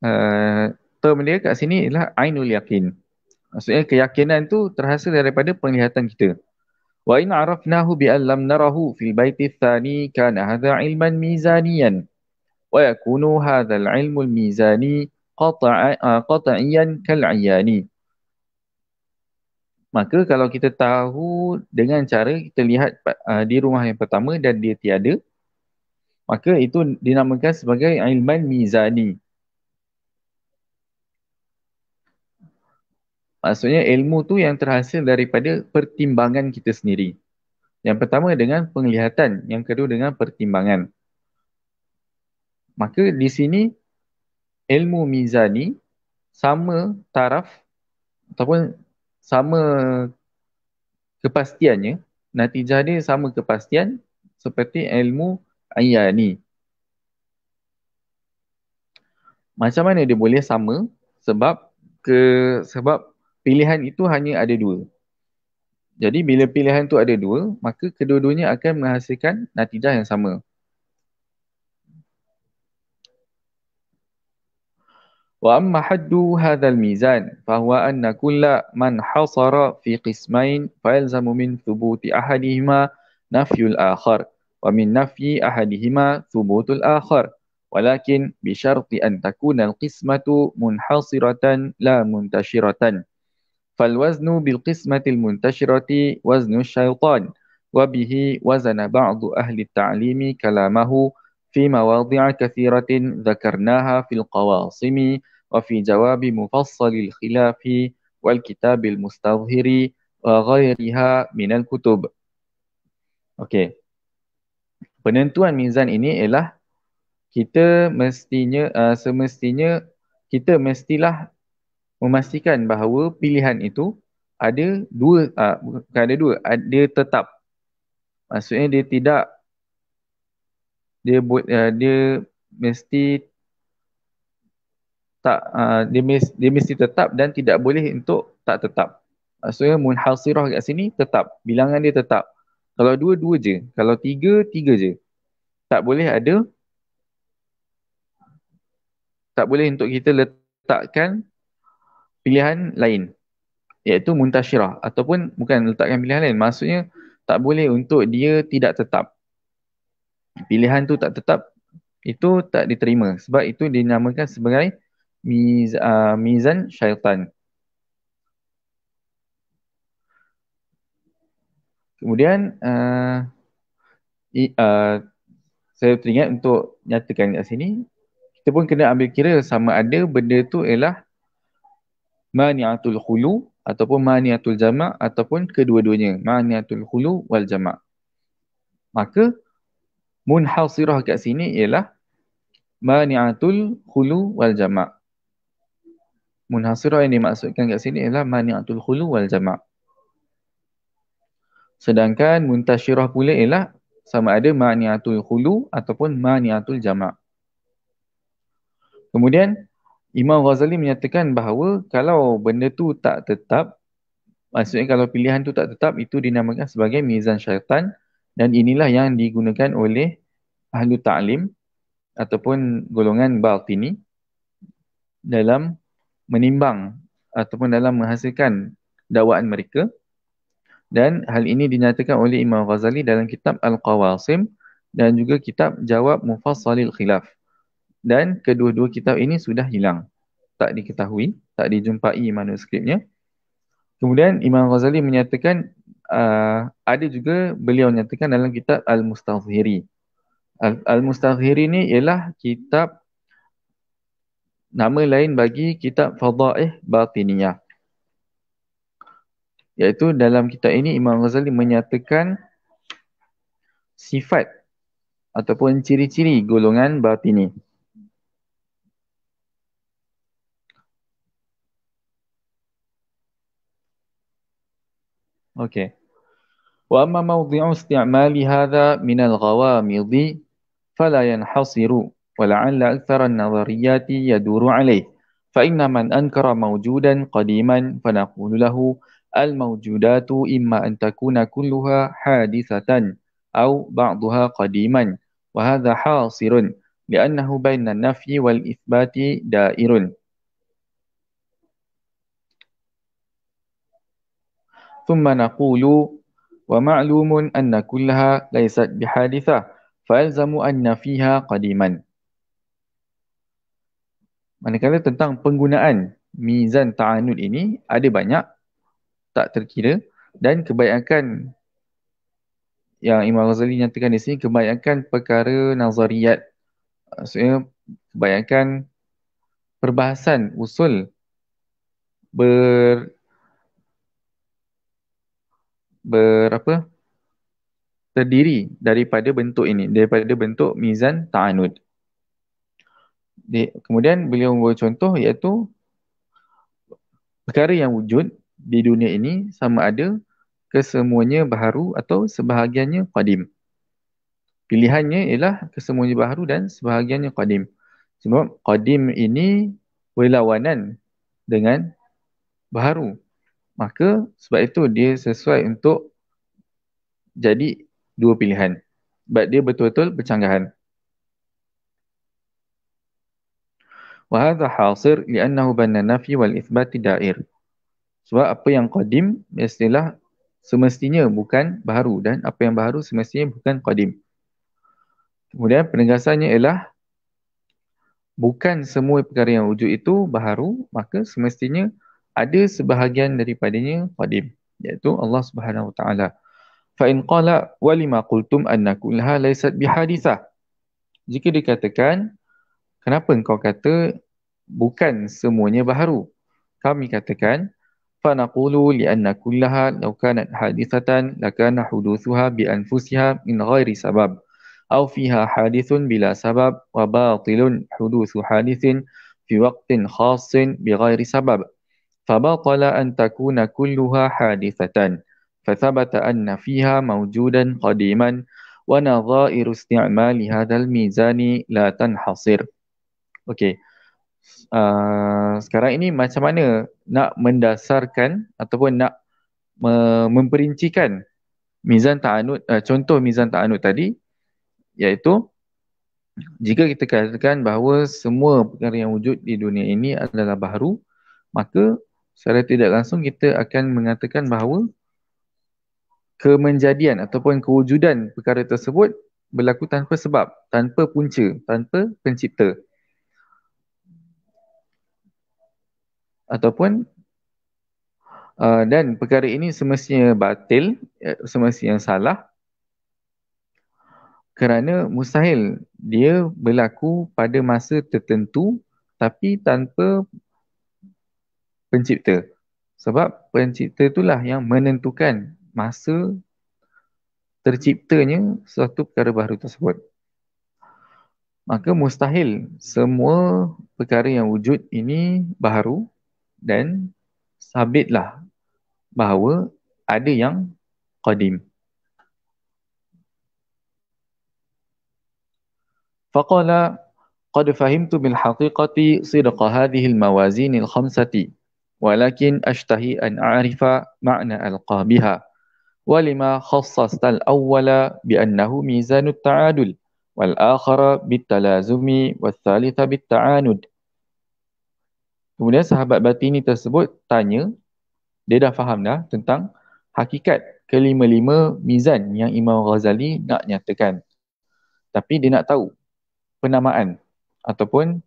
S1: uh, term dia kat sini ialah ainul yakin. Maksudnya keyakinan tu terhasil daripada penglihatan kita. Wa in arafnahu bi allam narahu fil baiti tsani kana hadha ilman mizaniyan wa yakunu hadha al ilmu al mizani qata'iyan kal ayani. Maka kalau kita tahu dengan cara kita lihat uh, di rumah yang pertama dan dia tiada, maka itu dinamakan sebagai ilman mizani. Maksudnya ilmu tu yang terhasil daripada pertimbangan kita sendiri. Yang pertama dengan penglihatan, yang kedua dengan pertimbangan. Maka di sini ilmu mizani sama taraf ataupun sama kepastiannya, natijah dia sama kepastian seperti ilmu ayat ni. Macam mana dia boleh sama sebab ke sebab pilihan itu hanya ada dua. Jadi bila pilihan tu ada dua, maka kedua-duanya akan menghasilkan natijah yang sama. Wa amma haddu hadzal mizan fa huwa anna kulla man hasara fi qismain fa yalzamu min thubuti ahadihima nafyul akhar. ومن نفي أحدهما ثبوت الآخر ولكن بشرط أن تكون القسمة منحصرة لا منتشرة فالوزن بالقسمة المنتشرة وزن الشيطان وبه وزن بعض أهل التعليم كلامه في مواضع كثيرة ذكرناها في القواصم وفي جواب مفصل الخلاف والكتاب المستظهر وغيرها من الكتب. Okay. penentuan mizan ini ialah kita mestinya uh, semestinya kita mestilah memastikan bahawa pilihan itu ada dua uh, bukan ada dua ada tetap maksudnya dia tidak dia uh, dia mesti tak uh, dia, mes, dia mesti tetap dan tidak boleh untuk tak tetap maksudnya munhasirah kat sini tetap bilangan dia tetap kalau dua, dua je. Kalau tiga, tiga je. Tak boleh ada. Tak boleh untuk kita letakkan pilihan lain. Iaitu muntashirah. Ataupun bukan letakkan pilihan lain. Maksudnya tak boleh untuk dia tidak tetap. Pilihan tu tak tetap. Itu tak diterima. Sebab itu dinamakan sebagai miz, uh, mizan syaitan. Kemudian uh, i, uh, saya teringat untuk nyatakan kat sini kita pun kena ambil kira sama ada benda tu ialah mani'atul khulu ataupun mani'atul jama' ataupun kedua-duanya mani'atul khulu wal jama' maka munhasirah kat sini ialah mani'atul khulu wal jama' munhasirah yang dimaksudkan kat sini ialah mani'atul khulu wal jama' Sedangkan muntashirah pula ialah sama ada maniatul khulu ataupun maniatul jama' Kemudian Imam Ghazali menyatakan bahawa kalau benda tu tak tetap maksudnya kalau pilihan tu tak tetap itu dinamakan sebagai mizan syaitan dan inilah yang digunakan oleh ahlu ta'lim ataupun golongan baltini dalam menimbang ataupun dalam menghasilkan dakwaan mereka dan hal ini dinyatakan oleh Imam Ghazali dalam kitab Al-Qawasim dan juga kitab Jawab Mufassalil Khilaf dan kedua-dua kitab ini sudah hilang tak diketahui tak dijumpai manuskripnya kemudian Imam Ghazali menyatakan uh, ada juga beliau menyatakan dalam kitab Al-Mustazhiri Al-Mustazhiri ni ialah kitab nama lain bagi kitab Fadha'ih Batiniyah iaitu dalam kitab ini Imam Ghazali menyatakan sifat ataupun ciri-ciri golongan batini. Okey. Wa amma mawdi'u isti'mali hadha min al-ghawamid fa la yanhasiru wa la'alla aktsara an-nadhariyati yaduru 'alayh. Fa inna man ankara mawjudan qadiman fa naqulu lahu al-mawjudatu imma an takuna kulluha hadithatan aw ba'daha qadiman wa hasirun li'annahu baina an wal ithbati da'irun ثم نقول ومعلوم أن كلها ليست بحادثة فألزم أن فيها قديما Manakala tentang penggunaan mizan ta'anud ini ada banyak tak terkira dan kebanyakan yang Imam Ghazali nyatakan di sini kebanyakan perkara nazariyat ah, maksudnya kebanyakan perbahasan usul ber berapa terdiri daripada bentuk ini daripada bentuk mizan ta'anud kemudian beliau membawa contoh iaitu perkara yang wujud di dunia ini sama ada kesemuanya baharu atau sebahagiannya qadim. Pilihannya ialah kesemuanya baharu dan sebahagiannya qadim. Sebab qadim ini berlawanan dengan baharu. Maka sebab itu dia sesuai untuk jadi dua pilihan. Sebab dia betul-betul bercanggahan. Wa hadha hasir li'annahu banna nafi wal sebab apa yang qadim mestilah semestinya bukan baru dan apa yang baru semestinya bukan qadim. Kemudian penegasannya ialah bukan semua perkara yang wujud itu baru, maka semestinya ada sebahagian daripadanya qadim iaitu Allah Subhanahu Wa Taala. Fa in qala wa lima qultum annakulha laysat bihadithah. Jika dikatakan kenapa engkau kata bukan semuanya baru? Kami katakan فنقول لأن كلها لو كانت حادثة لكان حدوثها بأنفسها من غير سبب أو فيها حادث بلا سبب وباطل حدوث حادث في وقت خاص بغير سبب فباطل أن تكون كلها حادثة فثبت أن فيها موجودا قديما ونظائر استعمال هذا الميزان لا تنحصر. Okay. uh, sekarang ini macam mana nak mendasarkan ataupun nak me- memperincikan mizan ta'anud uh, contoh mizan ta'anud tadi iaitu jika kita katakan bahawa semua perkara yang wujud di dunia ini adalah baru, maka secara tidak langsung kita akan mengatakan bahawa kemenjadian ataupun kewujudan perkara tersebut berlaku tanpa sebab, tanpa punca, tanpa pencipta. ataupun uh, dan perkara ini semestinya batil eh, semestinya salah kerana mustahil dia berlaku pada masa tertentu tapi tanpa pencipta sebab pencipta itulah yang menentukan masa terciptanya suatu perkara baru tersebut maka mustahil semua perkara yang wujud ini baru dan sabitlah bahawa ada yang qadim. فقال قد فهمت بالحقيقة صدق هذه الموازين الخمسة ولكن أشتهي أن أعرف معنى ألقابها ولما خصصت الأول بأنه ميزان التعادل والآخر بالتلازم والثالث بالتعاند Kemudian sahabat batini tersebut tanya, dia dah faham dah tentang hakikat kelima-lima mizan yang Imam Ghazali nak nyatakan. Tapi dia nak tahu penamaan ataupun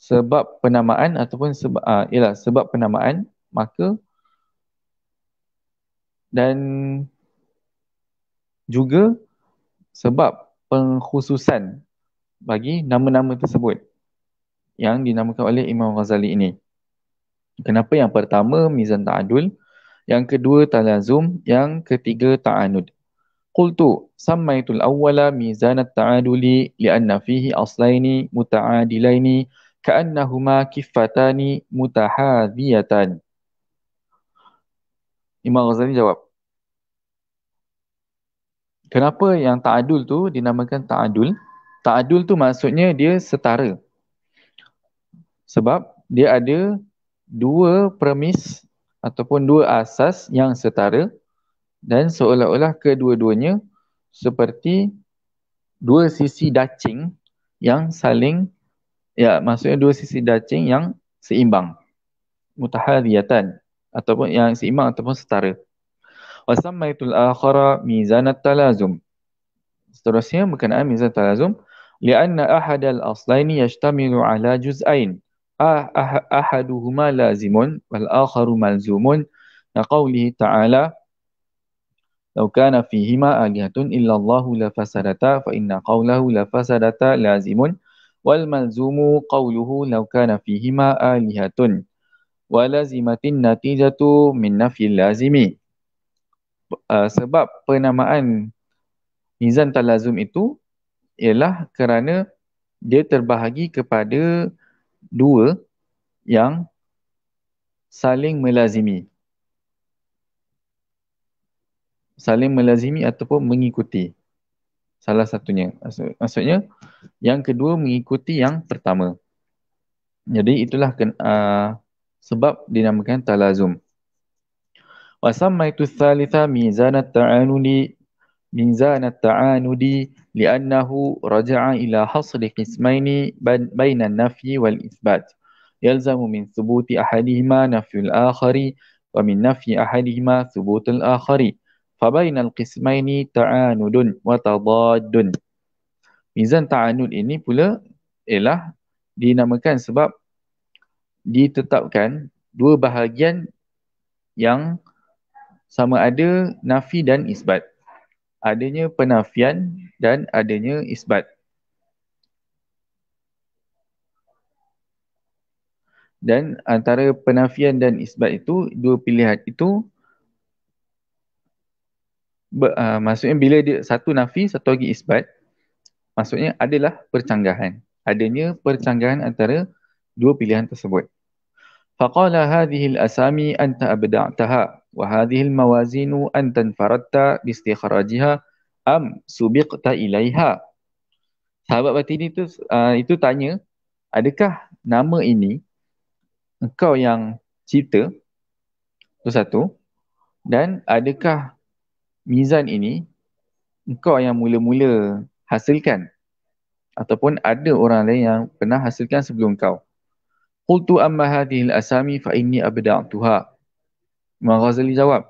S1: sebab penamaan ataupun sebab uh, ah, ialah sebab penamaan maka dan juga sebab pengkhususan bagi nama-nama tersebut yang dinamakan oleh Imam Ghazali ini. Kenapa yang pertama mizan ta'adul, yang kedua talazum, yang ketiga ta'anud. Qultu sammaitul awwala mizanat ta'aduli li'anna fihi aslaini muta'adilaini ka'annahuma kifatani mutahadiyatan. Imam Ghazali jawab. Kenapa yang ta'adul tu dinamakan ta'adul? Ta'adul tu maksudnya dia setara sebab dia ada dua premis ataupun dua asas yang setara dan seolah-olah kedua-duanya seperti dua sisi dacing yang saling ya maksudnya dua sisi dacing yang seimbang mutahadiyatan ataupun yang seimbang ataupun setara wasammaitul akhara mizanat talazum seterusnya berkenaan mizanat talazum li'anna ahadal aslaini yashtamilu ala juz'ain أحدهما لازم والآخر ملزوم لقوله تعالى لو كان فيهما آلهة إلا الله لفسدتا فإن قوله لفسدتا لازم والملزوم قوله لو كان فيهما آلهة ولزمت النتيجة من نفي اللازم sebab penamaan mizan talazum itu ialah kerana dia terbahagi kepada dua yang saling melazimi. Saling melazimi ataupun mengikuti. Salah satunya. Maksudnya, yang kedua mengikuti yang pertama. Jadi itulah ken, uh, sebab dinamakan talazum. Wa sammaitu thalitha mizan taanuni minzan at-ta'anudi li'annahu raja'a ila hasli qismaini baina an-nafyi wal isbat yalzamu min thubuti ahadihima nafyul akhari wa min nafyi ahadihima thubutul akhari fa baina al-qismaini ta'anudun wa tadaddun mizan ta'anud ini pula ialah dinamakan sebab ditetapkan dua bahagian yang sama ada nafi dan isbat adanya penafian dan adanya isbat. Dan antara penafian dan isbat itu, dua pilihan itu ber, uh, ah, maksudnya bila dia satu nafi, satu lagi isbat maksudnya adalah percanggahan. Adanya percanggahan antara dua pilihan tersebut. فقال هذه الأسامي أنت أبدعتها وهذه الموازين أنت انفردت باستخراجها أم سبقت إليها Sahabat Batini itu, uh, itu tanya adakah nama ini engkau yang cipta itu satu dan adakah mizan ini engkau yang mula-mula hasilkan ataupun ada orang lain yang pernah hasilkan sebelum kau Qultu amma hadhihi al-asami fa inni abda'tuha. Imam Ghazali jawab,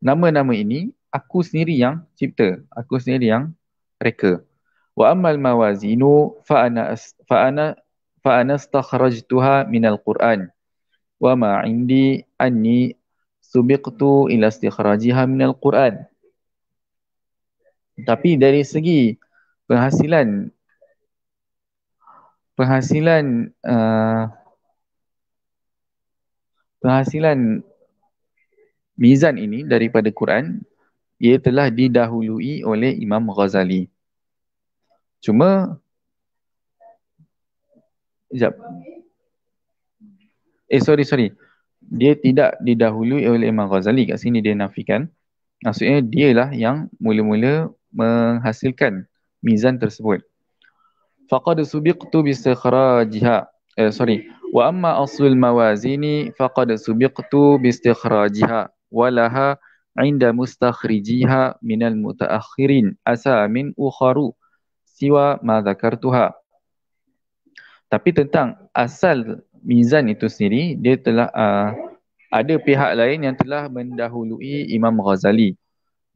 S1: nama-nama ini aku sendiri yang cipta, aku sendiri yang reka. Wa amma al-mawazinu fa ana fa ana fa ana istakhrajtuha min al-Quran. Wa ma 'indi anni subiqtu ila istikhrajiha min al-Quran. Tapi dari segi penghasilan penghasilan uh, penghasilan mizan ini daripada Quran ia telah didahului oleh Imam Ghazali. Cuma sekejap. Eh sorry sorry. Dia tidak didahului oleh Imam Ghazali kat sini dia nafikan. Maksudnya dialah yang mula-mula menghasilkan mizan tersebut. Faqad subiqtu bi istikhrajiha. Eh sorry. وأما أصل الموازين فقد سبقت باستخراجها ولها عند مستخرجيها من المتأخرين أسام أخر سوى ما ذكرتها tapi tentang asal mizan itu sendiri dia telah uh, ada pihak lain yang telah mendahului Imam Ghazali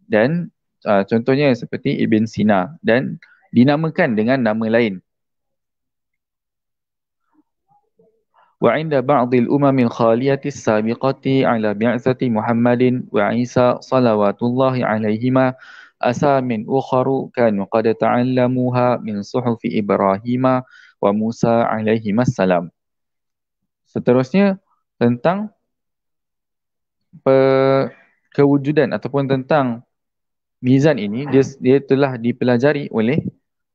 S1: dan uh, contohnya seperti Ibn Sina dan dinamakan dengan nama lain وعند بعض الأمم الخالية السابقة على بعثة محمد وعيسى صلوات الله عليهما أسام أخر كانوا قد تعلموها من صحف إبراهيم وموسى عليهما السلام Seterusnya tentang kewujudan ataupun tentang mizan ini dia, dia telah dipelajari oleh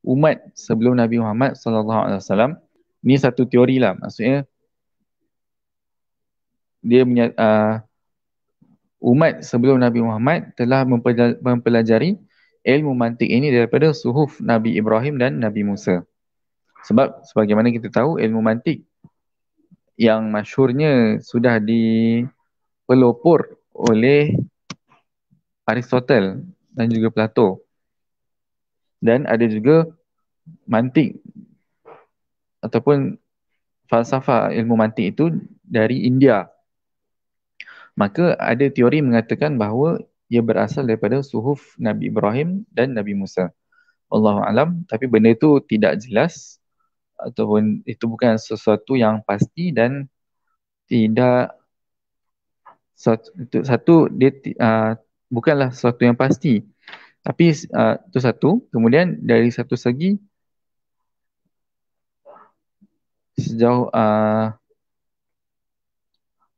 S1: umat sebelum Nabi Muhammad sallallahu alaihi wasallam. Ini satu teori lah maksudnya dia punya uh, umat sebelum Nabi Muhammad telah mempelajari ilmu mantik ini daripada suhuf Nabi Ibrahim dan Nabi Musa. Sebab sebagaimana kita tahu ilmu mantik yang masyurnya sudah dipelopor oleh Aristotle dan juga Plato. Dan ada juga mantik ataupun falsafah ilmu mantik itu dari India maka ada teori mengatakan bahawa ia berasal daripada suhuf Nabi Ibrahim dan Nabi Musa. Allahu alam, tapi benda itu tidak jelas ataupun itu bukan sesuatu yang pasti dan tidak satu, satu dia uh, bukanlah sesuatu yang pasti. Tapi uh, itu satu, kemudian dari satu segi sejauh uh,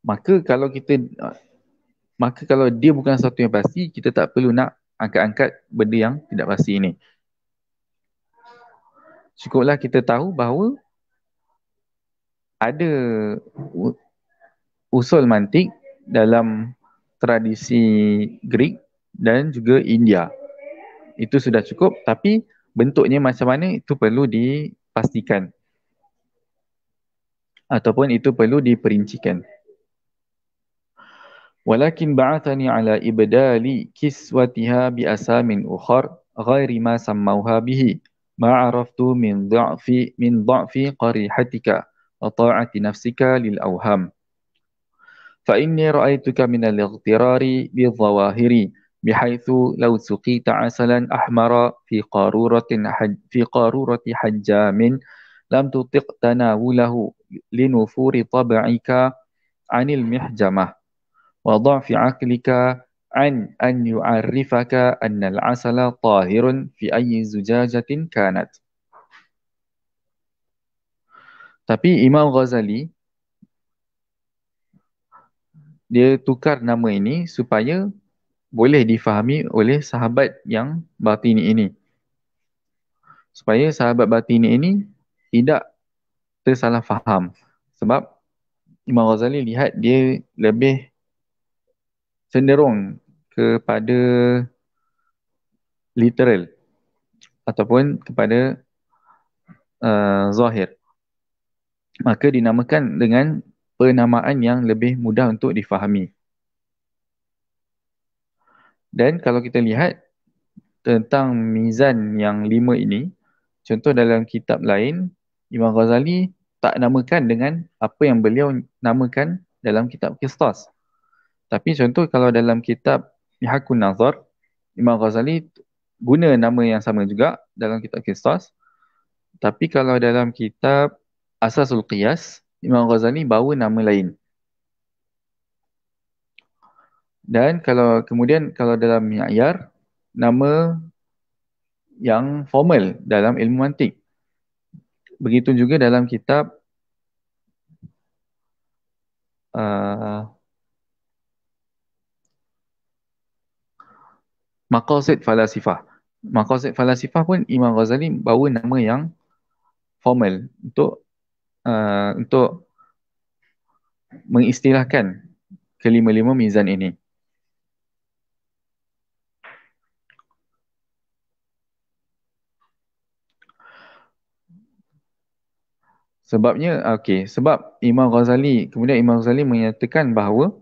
S1: maka kalau kita maka kalau dia bukan satu yang pasti kita tak perlu nak angkat-angkat benda yang tidak pasti ini cukuplah kita tahu bahawa ada usul mantik dalam tradisi Greek dan juga India itu sudah cukup tapi bentuknya macam mana itu perlu dipastikan ataupun itu perlu diperincikan ولكن بعثني على إبدال كسوتها بأسام أخر غير ما سموها به ما عرفت من ضعف من ضعف قريحتك وطاعة نفسك للأوهام فإني رأيتك من الاغترار بالظواهر بحيث لو سقيت عسلا أحمر في قارورة حج في قارورة حجام لم تطق تناوله لنفور طبعك عن المحجمة وضع في عقلك عن أن يعرفك أن العسل طاهر في أي زجاجة كانت Tapi Imam Ghazali dia tukar nama ini supaya boleh difahami oleh sahabat yang batin ini. Supaya sahabat batin ini tidak tersalah faham. Sebab Imam Ghazali lihat dia lebih cenderung kepada literal ataupun kepada uh, zahir maka dinamakan dengan penamaan yang lebih mudah untuk difahami dan kalau kita lihat tentang mizan yang lima ini contoh dalam kitab lain Imam Ghazali tak namakan dengan apa yang beliau namakan dalam kitab Qistas tapi contoh kalau dalam kitab Mihakun Nazar, Imam Ghazali guna nama yang sama juga dalam kitab Kisas. Tapi kalau dalam kitab Asasul Qiyas, Imam Ghazali bawa nama lain. Dan kalau kemudian kalau dalam Mi'yar, nama yang formal dalam ilmu mantik. Begitu juga dalam kitab uh, Maqasid falasifah. Maqasid falasifah pun Imam Ghazali bawa nama yang formal untuk uh, untuk mengistilahkan kelima-lima mizan ini. Sebabnya, okey, sebab Imam Ghazali, kemudian Imam Ghazali menyatakan bahawa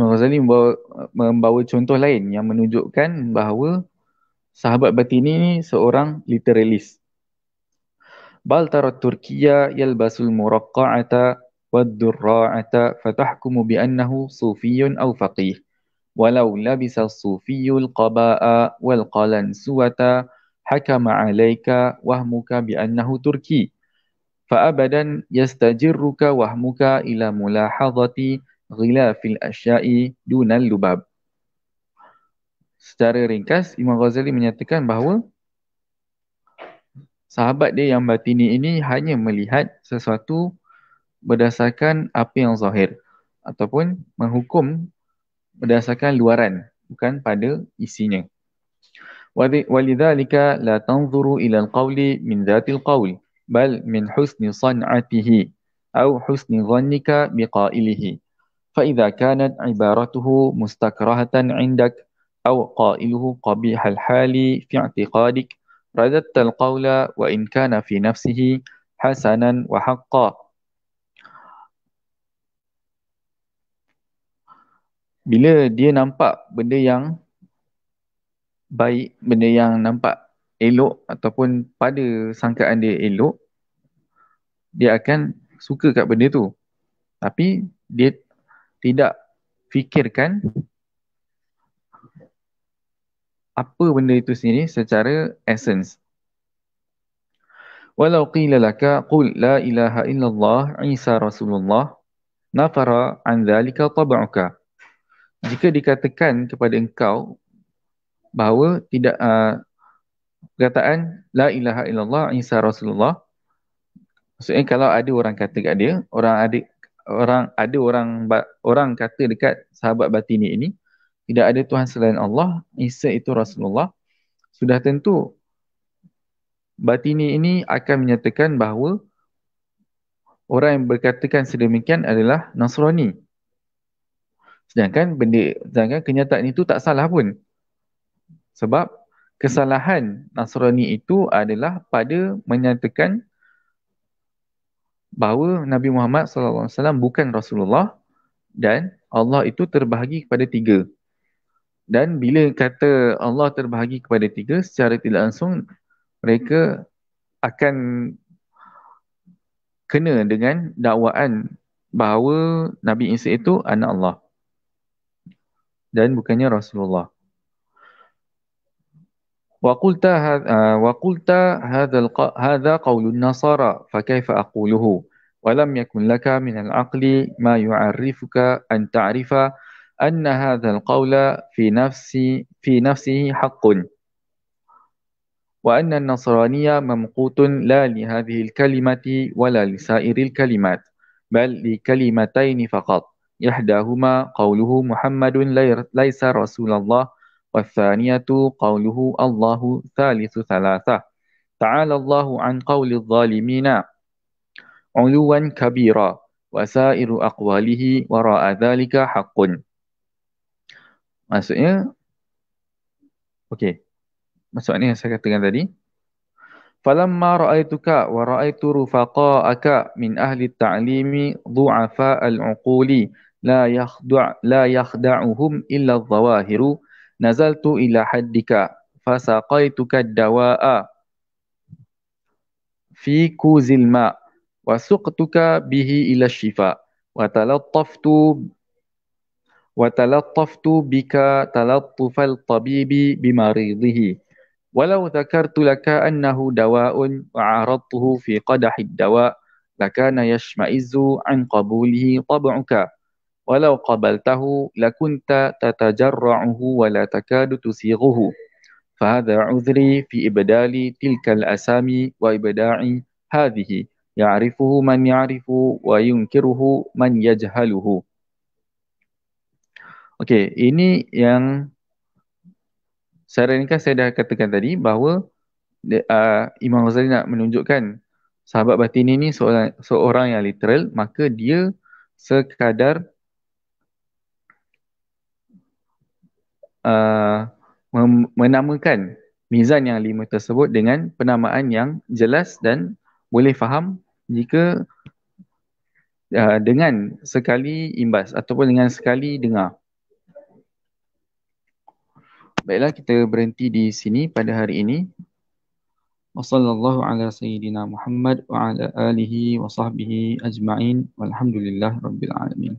S1: Imam Ghazali membawa, membawa contoh lain yang menunjukkan bahawa sahabat batini ni seorang literalis. Bal tarat Turkiya yalbasul muraqqa'ata wad-durra'ata fatahkumu bi annahu sufiyyun aw faqih. Walau labisa sufiyyul qaba'a wal qalan suwata hakama 'alaika wahmuka bi annahu turki. Fa abadan yastajirruka wahmuka ila mulahadhati fil asya'i dunal lubab. Secara ringkas, Imam Ghazali menyatakan bahawa sahabat dia yang batini ini hanya melihat sesuatu berdasarkan apa yang zahir ataupun menghukum berdasarkan luaran bukan pada isinya. Walidhalika la tanzuru ila al-qawli min dhatil qawli bal min husni san'atihi au husni dhannika biqailihi. فإذا كانت عبارته مستكرهة عندك أو قائله قبيح الحال في اعتقادك رددت القول وإن كان في نفسه حسنا وحقا Bila dia nampak benda yang baik, benda yang nampak elok ataupun pada sangkaan dia elok, dia akan suka kat benda tu. Tapi dia tidak fikirkan apa benda itu sendiri secara essence. Walau qila laka qul la ilaha illallah Isa Rasulullah nafara an dhalika tab'uka. Jika dikatakan kepada engkau bahawa tidak uh, perkataan la ilaha illallah Isa Rasulullah Maksudnya kalau ada orang kata kat dia, orang ada orang ada orang orang kata dekat sahabat batini ini tidak ada tuhan selain Allah Isa itu Rasulullah sudah tentu batini ini akan menyatakan bahawa orang yang berkatakan sedemikian adalah Nasrani sedangkan benda sedangkan kenyataan itu tak salah pun sebab kesalahan Nasrani itu adalah pada menyatakan bahawa Nabi Muhammad SAW bukan Rasulullah dan Allah itu terbahagi kepada tiga. Dan bila kata Allah terbahagi kepada tiga, secara tidak langsung mereka akan kena dengan dakwaan bahawa Nabi Isa itu anak Allah dan bukannya Rasulullah. وقلت هذا آه، وقلت هذا هذا قول النصارى فكيف أقوله ولم يكن لك من العقل ما يعرفك أن تعرف أن هذا القول في نفس في نفسه حق وأن النصرانية ممقوت لا لهذه الكلمة ولا لسائر الكلمات بل لكلمتين فقط إحداهما قوله محمد ليس رسول الله والثانية قوله الله ثالث ثلاثة تعالى الله عن قول الظالمين علوا كبيرا وسائر أقواله وراء ذلك حق maksudnya okey maksudnya yang saya katakan tadi falamma ra'aituka wa ra'aitu rufaqa'aka min ahli talimi du'afa al-'uquli la yakhda' la yakhda'uhum illa adh-dhawahiru نزلت إلى حدك فسقيتك الدواء في كوز الماء وسقتك به إلى الشفاء وتلطفت وتلطفت بك تلطف الطبيب بمريضه ولو ذكرت لك أنه دواء وعرضته في قدح الدواء لكان يشمئز عن قبوله طبعك walau qabaltahu lakunta tatajarra'uhu wa la takadu tusighuhu fahadha udhri fi ibdali tilka asami wa ibda'i hadhihi ya'rifuhu man ya'rifu wa yunkiruhu man yajhaluhu Okey, ini yang saya ringkas saya dah katakan tadi bahawa uh, Imam Ghazali nak menunjukkan sahabat batin ini seorang, seorang yang literal maka dia sekadar uh, menamakan mizan yang lima tersebut dengan penamaan yang jelas dan boleh faham jika uh, dengan sekali imbas ataupun dengan sekali dengar. Baiklah kita berhenti di sini pada hari ini. Wassallallahu ala sayyidina Muhammad wa ala alihi wa sahbihi ajma'in walhamdulillah alamin.